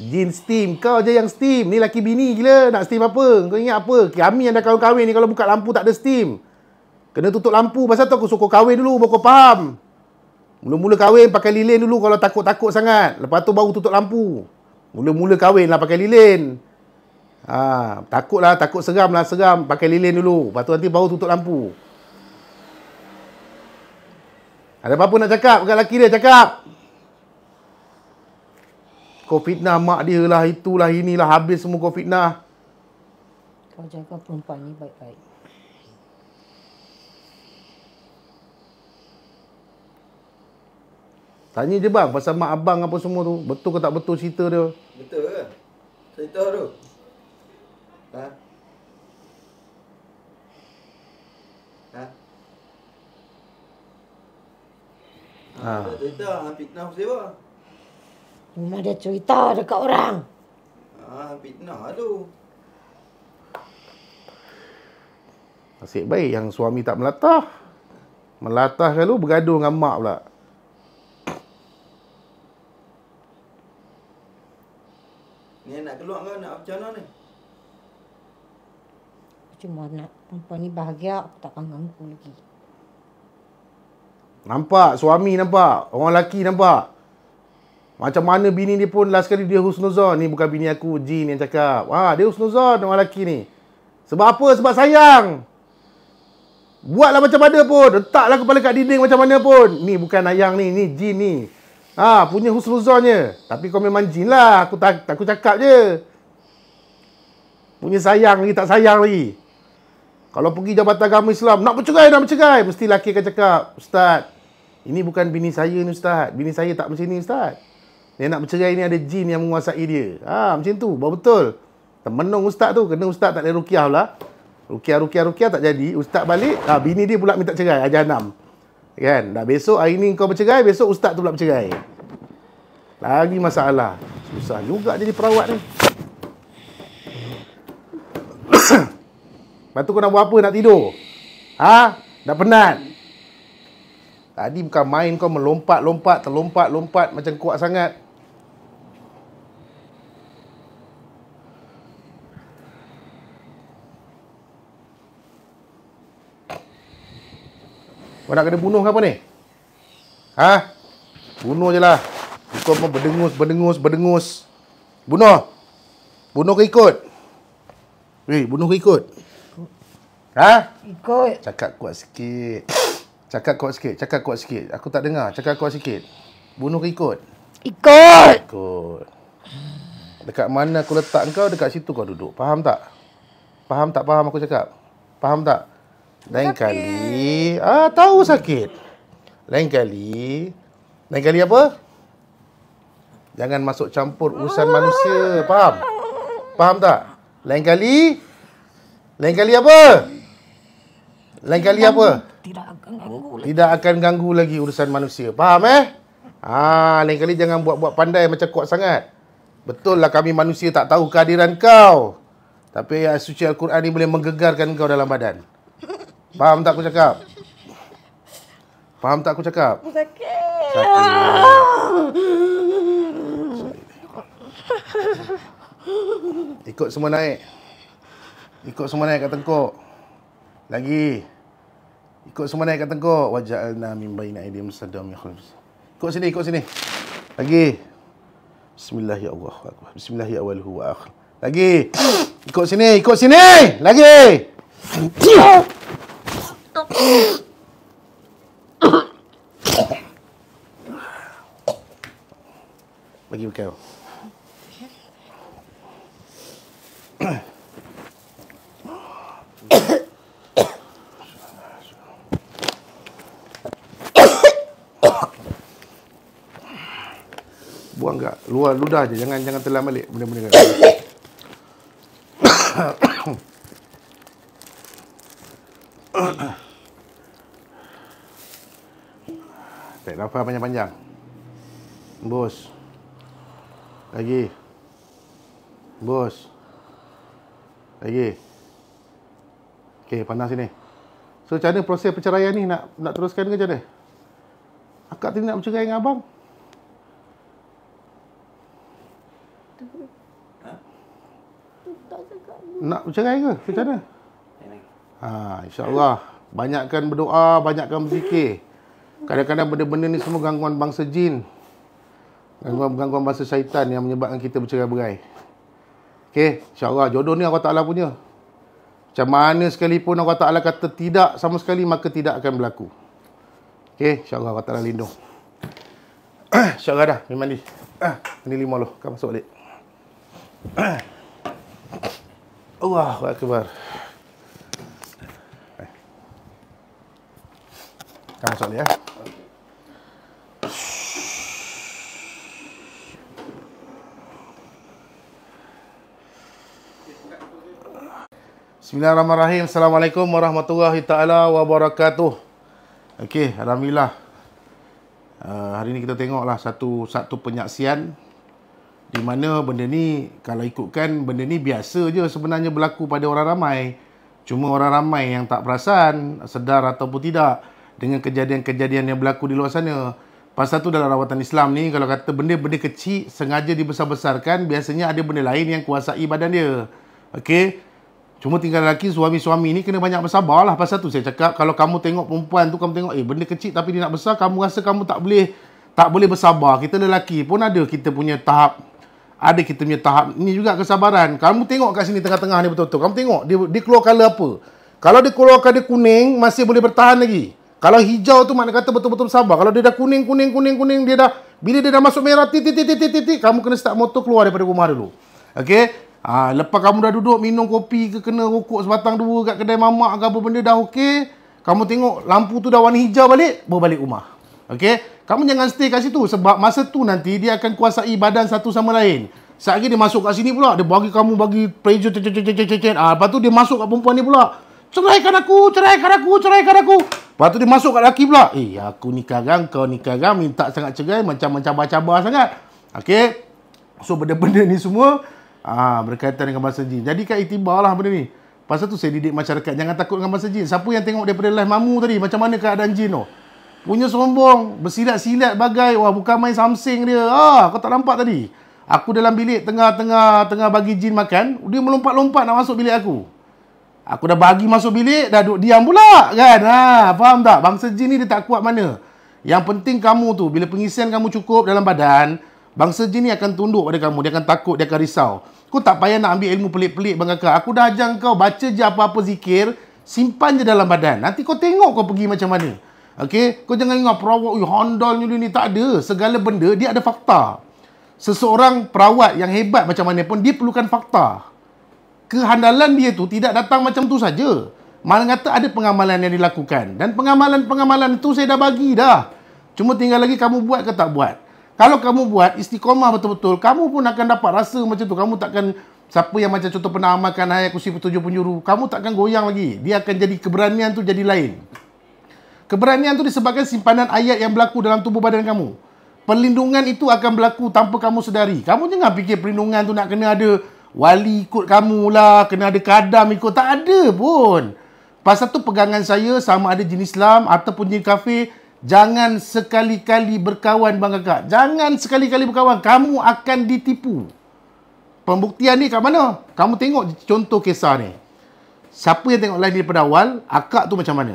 Jin steam kau je yang steam. Ni laki bini gila nak steam apa? Kau ingat apa? Kami yang dah kahwin-kahwin ni kalau buka lampu tak ada steam. Kena tutup lampu pasal tu aku suka kahwin dulu baru kau faham. Mula-mula kahwin pakai lilin dulu kalau takut-takut sangat. Lepas tu baru tutup lampu. Mula-mula kahwin lah pakai lilin. Ha, lah takut seram lah, seram. Pakai lilin dulu. Lepas tu nanti baru tutup lampu. Ada apa-apa nak cakap dengan lelaki dia? Cakap! Kau fitnah mak dia lah, itulah, inilah, habis semua kau fitnah. Kau jaga perempuan ni baik-baik. Tanya je bang pasal mak abang apa semua tu. Betul ke tak betul cerita dia? Betul ke? Cerita tu. Ha? Ha? Ha. Ha. Cerita fitnah siapa? Mana dia cerita dekat orang? Ha, fitnah tu. Nasib baik yang suami tak melatah. Melatah kalau bergaduh dengan mak pula. Ni nak keluar kau nak macam mana ni? Macam mana perempuan ni bahagia, aku takkan ganggu lagi. Nampak, suami nampak, orang lelaki nampak. Macam mana bini dia pun last kali dia husnuzon. Ni bukan bini aku, Jin yang cakap. Wah, ha, dia husnuzon orang lelaki ni. Sebab apa? Sebab sayang. Buatlah macam mana pun. Letaklah kepala kat dinding macam mana pun. Ni bukan ayang ni, ni Jin ni. Ha, punya husnuzonnya. Tapi kau memang jin lah. Aku tak, tak aku cakap je. Punya sayang lagi, tak sayang lagi. Kalau pergi Jabatan Agama Islam, nak bercerai, nak bercerai. Mesti lelaki akan cakap, Ustaz, ini bukan bini saya ni Ustaz. Bini saya tak macam ni Ustaz. Dia nak bercerai ni ada jin yang menguasai dia. Ha, macam tu, buat betul. Temenung Ustaz tu, kena Ustaz tak boleh rukiah pula. Rukiah, rukiah, rukiah tak jadi. Ustaz balik, ha, bini dia pula minta cerai, Ajah enam. Kan? Dah besok hari ni kau bercerai, besok ustaz tu pula bercerai. Lagi masalah. Susah juga jadi perawat ni. Lepas tu kau nak buat apa nak tidur? Ha? Dah penat? Tadi bukan main kau melompat-lompat, terlompat-lompat macam kuat sangat. Kau nak kena bunuh ke apa ni? Ha? Bunuh je lah. Kau pun berdengus, berdengus, berdengus. Bunuh. Bunuh ke ikut? Weh, bunuh ke ikut? Ha? Ikut. Cakap kuat sikit. Cakap kuat sikit. Cakap kuat sikit. Aku tak dengar. Cakap kuat sikit. Bunuh ke ikut? Ikut. Ikut. Dekat mana aku letak kau, dekat situ kau duduk. Faham tak? Faham tak faham aku cakap? Faham tak? Lain sakit. kali. Ah, tahu sakit. Lain kali. Lain kali apa? Jangan masuk campur urusan manusia. Faham? Faham tak? Lain kali. Lain kali apa? Lain kali apa? Tidak akan ganggu lagi. Tidak akan ganggu lagi urusan manusia. Faham eh? Ah, lain kali jangan buat-buat pandai macam kuat sangat. Betul lah kami manusia tak tahu kehadiran kau. Tapi ayat suci Al-Quran ni boleh menggegarkan kau dalam badan. Faham tak aku cakap? Faham tak aku cakap? Sakit. Sakit. Ikut semua naik. Ikut semua naik kat tengkuk. Lagi. Ikut semua naik kat tengkuk. Waja'alna min bayna aidim sadam ya khulus. Ikut sini, ikut sini. Lagi. Bismillah Bismillah ya Allah Bismillahirrahmanirrahim. Bismillahirrahmanirrahim. Lagi. Ikut sini, ikut sini. Lagi. Bagi makan kau. Buang gak. Luar ludah je. Jangan jangan telan balik benda-benda. Rafael panjang-panjang. Bos. Lagi. Bos. Lagi. okay panas sini. So, macam mana proses perceraian ni? Nak nak teruskan ke macam mana? Akak tadi nak bercerai dengan abang? Nak bercerai ke? Macam mana? Ha, InsyaAllah. Banyakkan berdoa, banyakkan berzikir. Kadang-kadang benda-benda ni semua gangguan bangsa jin. Gangguan-gangguan bangsa syaitan yang menyebabkan kita bercerai-berai. Okey, insya-Allah jodoh ni Allah Taala punya. Macam mana sekalipun Allah Taala kata tidak sama sekali maka tidak akan berlaku. Okey, insya-Allah Allah Taala lindung. insya-Allah dah, minum mandi. Ah, ini lima loh, kau masuk balik. Allahu akbar. Kamu soal ya. Bismillahirrahmanirrahim. Assalamualaikum warahmatullahi taala wabarakatuh. Okey, alhamdulillah. Uh, hari ni kita tengoklah satu satu penyaksian di mana benda ni kalau ikutkan benda ni biasa je sebenarnya berlaku pada orang ramai. Cuma orang ramai yang tak perasan, sedar ataupun tidak dengan kejadian-kejadian yang berlaku di luar sana. Pasal tu dalam rawatan Islam ni kalau kata benda-benda kecil sengaja dibesar-besarkan biasanya ada benda lain yang kuasai badan dia. Okey, Cuma tinggal lelaki suami-suami ni kena banyak bersabarlah pasal tu saya cakap kalau kamu tengok perempuan tu kamu tengok eh benda kecil tapi dia nak besar kamu rasa kamu tak boleh tak boleh bersabar. Kita lelaki pun ada kita punya tahap ada kita punya tahap Ini juga kesabaran. Kamu tengok kat sini tengah-tengah ni betul-betul. Kamu tengok dia dia keluar color apa? Kalau dia keluar color kuning masih boleh bertahan lagi. Kalau hijau tu mana kata betul-betul sabar. Kalau dia dah kuning kuning kuning kuning dia dah bila dia dah masuk merah titik titik titik titik kamu kena start motor keluar daripada rumah dulu. Okay. Ha, lepas kamu dah duduk minum kopi ke kena rokok sebatang dua kat kedai mamak ke apa benda dah okey. Kamu tengok lampu tu dah warna hijau balik, baru balik rumah. Okey? Kamu jangan stay kat situ sebab masa tu nanti dia akan kuasai badan satu sama lain. Sekejap dia masuk kat sini pula, dia bagi kamu bagi pressure cecet cecet cecet. Ah, lepas tu dia masuk kat perempuan ni pula. Ceraikan aku, ceraikan aku, ceraikan aku. Lepas tu dia masuk kat lelaki pula. Eh, aku ni karang, kau ni karang, minta sangat cerai macam-macam cabar-cabar sangat. Okey? So benda-benda ni semua Ah ha, berkaitan dengan bahasa jin. Jadi kat itibar lah benda ni. Pasal tu saya didik masyarakat. Jangan takut dengan bahasa jin. Siapa yang tengok daripada live mamu tadi. Macam mana keadaan jin tu. Punya sombong. Bersilat-silat bagai. Wah bukan main samsing dia. Ah ha, kau tak nampak tadi. Aku dalam bilik tengah-tengah tengah bagi jin makan. Dia melompat-lompat nak masuk bilik aku. Aku dah bagi masuk bilik. Dah duduk diam pula kan. Ha, faham tak? Bangsa jin ni dia tak kuat mana. Yang penting kamu tu. Bila pengisian kamu cukup dalam badan. Bangsa jin ni akan tunduk pada kamu. Dia akan takut, dia akan risau. Kau tak payah nak ambil ilmu pelik-pelik bang kakak. Aku dah ajar kau baca je apa-apa zikir. Simpan je dalam badan. Nanti kau tengok kau pergi macam mana. Okay, Kau jangan ingat perawat, ui, handal ni, ni, Tak ada. Segala benda, dia ada fakta. Seseorang perawat yang hebat macam mana pun, dia perlukan fakta. Kehandalan dia tu tidak datang macam tu saja. Malang kata ada pengamalan yang dilakukan. Dan pengamalan-pengamalan itu saya dah bagi dah. Cuma tinggal lagi kamu buat ke tak buat kalau kamu buat istiqomah betul-betul, kamu pun akan dapat rasa macam tu. Kamu takkan siapa yang macam contoh pernah amalkan ayat kursi petunjuk penjuru, kamu takkan goyang lagi. Dia akan jadi keberanian tu jadi lain. Keberanian tu disebabkan simpanan ayat yang berlaku dalam tubuh badan kamu. Perlindungan itu akan berlaku tanpa kamu sedari. Kamu jangan fikir perlindungan tu nak kena ada wali ikut kamu lah, kena ada kadam ikut. Tak ada pun. Pasal tu pegangan saya sama ada jenis Islam ataupun jenis kafir, Jangan sekali-kali berkawan bang kakak. Jangan sekali-kali berkawan. Kamu akan ditipu. Pembuktian ni kat mana? Kamu tengok contoh kisah ni. Siapa yang tengok lain ni daripada awal, akak tu macam mana?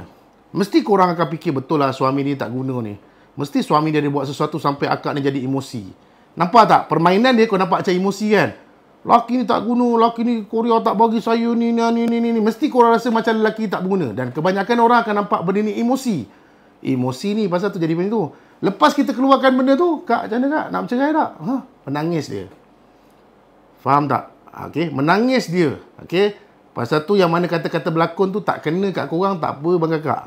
Mesti korang akan fikir betul lah suami ni tak guna ni. Mesti suami dia ada buat sesuatu sampai akak ni jadi emosi. Nampak tak? Permainan dia kau nampak macam emosi kan? Laki ni tak guna, laki ni Korea tak bagi saya ni, ni, ni, ni, ni. Mesti korang rasa macam lelaki tak berguna. Dan kebanyakan orang akan nampak benda ni emosi emosi ni pasal tu jadi macam tu. Lepas kita keluarkan benda tu, kak macam mana kak? Nak bercerai tak? Ha, menangis dia. Faham tak? Ha, okay, menangis dia. okay? Pasal tu yang mana kata-kata berlakon tu tak kena kat korang, tak apa bang kakak.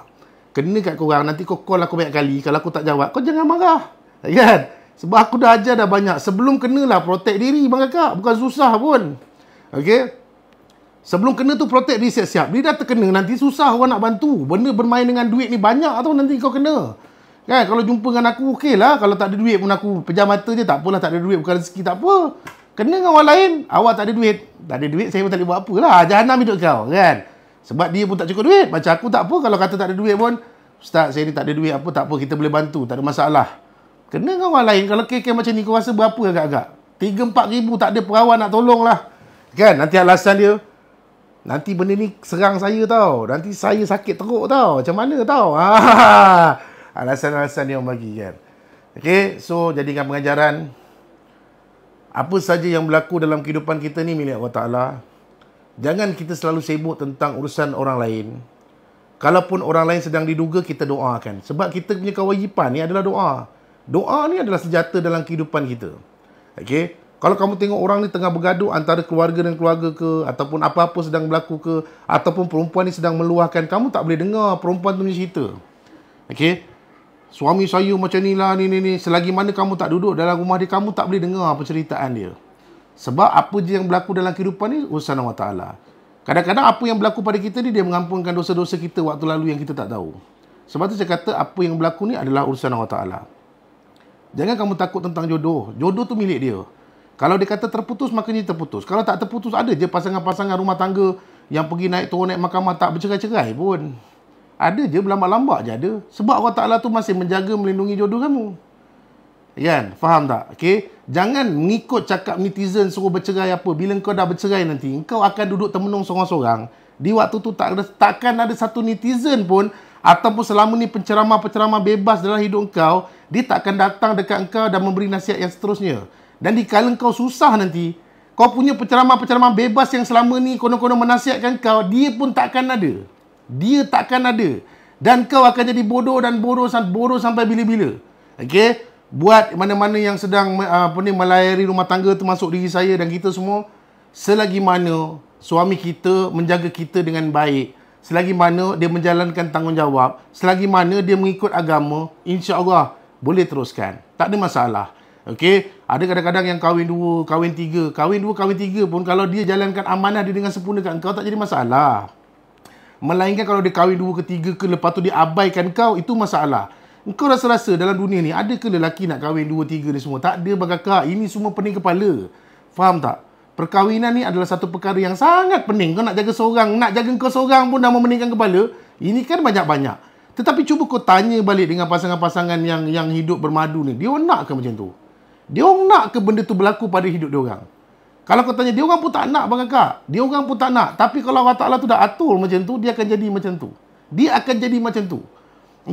Kena kat korang, nanti kau call aku banyak kali. Kalau aku tak jawab, kau jangan marah. Ya kan? Sebab aku dah ajar dah banyak. Sebelum kenalah, protect diri bang kakak. Bukan susah pun. okay? Sebelum kena tu protect diri siap-siap. Bila dah terkena nanti susah orang nak bantu. Benda bermain dengan duit ni banyak tau nanti kau kena. Kan kalau jumpa dengan aku okey lah. Kalau tak ada duit pun aku pejam mata je tak apalah tak ada duit bukan rezeki tak apa. Kena dengan orang lain awak tak ada duit. Tak ada duit saya pun tak boleh buat apa lah. jangan ambil duit kau kan. Sebab dia pun tak cukup duit. Macam aku tak apa kalau kata tak ada duit pun. Ustaz saya ni tak ada duit apa tak apa kita boleh bantu. Tak ada masalah. Kena dengan orang lain kalau KK macam ni kau rasa berapa agak-agak. 3-4 ribu tak ada perawan nak tolong lah. Kan nanti alasan dia. Nanti benda ni serang saya tau. Nanti saya sakit teruk tau. Macam mana tau? Ha. Alasan-alasan yang bagi kan. Okay, so jadikan pengajaran. Apa saja yang berlaku dalam kehidupan kita ni milik Allah Ta'ala. Jangan kita selalu sibuk tentang urusan orang lain. Kalaupun orang lain sedang diduga, kita doakan. Sebab kita punya kewajipan ni adalah doa. Doa ni adalah senjata dalam kehidupan kita. Okay? Kalau kamu tengok orang ni tengah bergaduh antara keluarga dan keluarga ke ataupun apa-apa sedang berlaku ke ataupun perempuan ni sedang meluahkan kamu tak boleh dengar perempuan tu punya cerita. Okey. Suami saya macam ni lah ni ni ni selagi mana kamu tak duduk dalam rumah dia kamu tak boleh dengar apa penceritaan dia. Sebab apa je yang berlaku dalam kehidupan ni urusan Allah Taala. Kadang-kadang apa yang berlaku pada kita ni dia mengampunkan dosa-dosa kita waktu lalu yang kita tak tahu. Sebab tu saya kata apa yang berlaku ni adalah urusan Allah Taala. Jangan kamu takut tentang jodoh. Jodoh tu milik dia. Kalau dia kata terputus, makanya terputus. Kalau tak terputus, ada je pasangan-pasangan rumah tangga yang pergi naik turun naik mahkamah tak bercerai-cerai pun. Ada je, berlambat-lambat je ada. Sebab Allah Ta'ala tu masih menjaga melindungi jodoh kamu. Kan? Faham tak? Okay? Jangan mengikut cakap netizen suruh bercerai apa. Bila kau dah bercerai nanti, kau akan duduk termenung seorang-seorang. Di waktu tu tak ada, takkan ada satu netizen pun ataupun selama ni pencerama-pencerama bebas dalam hidup kau, dia takkan datang dekat kau dan memberi nasihat yang seterusnya. Dan di dikala kau susah nanti, kau punya penceramah-penceramah bebas yang selama ni kono kono menasihatkan kau, dia pun takkan ada. Dia takkan ada. Dan kau akan jadi bodoh dan bodoh, bodoh sampai bila-bila. Okey? Buat mana-mana yang sedang ah, apa ni, melayari rumah tangga termasuk diri saya dan kita semua, selagi mana suami kita menjaga kita dengan baik, Selagi mana dia menjalankan tanggungjawab, selagi mana dia mengikut agama, insya-Allah boleh teruskan. Tak ada masalah. Okey, ada kadang-kadang yang kahwin dua, kahwin tiga. Kahwin dua, kahwin tiga pun kalau dia jalankan amanah dia dengan sempurna kat kau tak jadi masalah. Melainkan kalau dia kahwin dua ke tiga ke lepas tu dia abaikan kau itu masalah. Kau rasa-rasa dalam dunia ni ada ke lelaki nak kahwin dua tiga ni semua? Tak ada bagakak. Ini semua pening kepala. Faham tak? Perkahwinan ni adalah satu perkara yang sangat pening. Kau nak jaga seorang, nak jaga kau seorang pun dah memeningkan kepala. Ini kan banyak-banyak. Tetapi cuba kau tanya balik dengan pasangan-pasangan yang yang hidup bermadu ni. Dia nak ke macam tu? Dia orang nak ke benda tu berlaku pada hidup dia orang? Kalau kau tanya, dia orang pun tak nak bang kakak. Dia orang pun tak nak. Tapi kalau Allah Ta'ala tu dah atur macam tu, dia akan jadi macam tu. Dia akan jadi macam tu.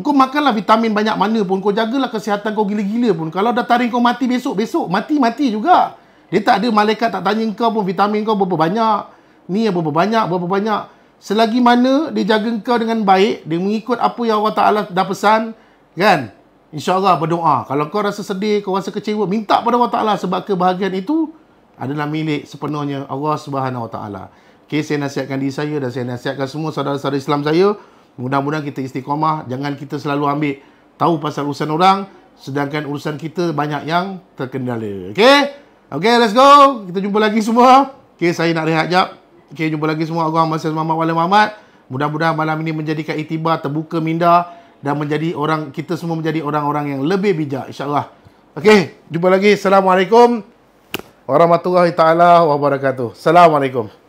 Kau makanlah vitamin banyak mana pun. Kau jagalah kesihatan kau gila-gila pun. Kalau dah tarik kau mati besok, besok mati-mati juga. Dia tak ada malaikat tak tanya kau pun vitamin kau berapa banyak. Ni yang berapa banyak, berapa banyak. Selagi mana dia jaga kau dengan baik, dia mengikut apa yang Allah Ta'ala dah pesan, kan? InsyaAllah berdoa. Kalau kau rasa sedih, kau rasa kecewa, minta pada Allah Ta'ala sebab kebahagiaan itu adalah milik sepenuhnya Allah Subhanahu Wa Ta'ala. Okay, saya nasihatkan diri saya dan saya nasihatkan semua saudara-saudara Islam saya. Mudah-mudahan kita istiqamah. Jangan kita selalu ambil tahu pasal urusan orang. Sedangkan urusan kita banyak yang terkendali. Okay? Okay, let's go. Kita jumpa lagi semua. Okay, saya nak rehat jap. Okay, jumpa lagi semua. Allah Masyarakat Muhammad Wala Muhammad. Mudah-mudahan malam ini menjadikan itibar Terbuka minda dan menjadi orang kita semua menjadi orang-orang yang lebih bijak insyaallah. Okey, jumpa lagi. Assalamualaikum warahmatullahi taala wabarakatuh. Assalamualaikum.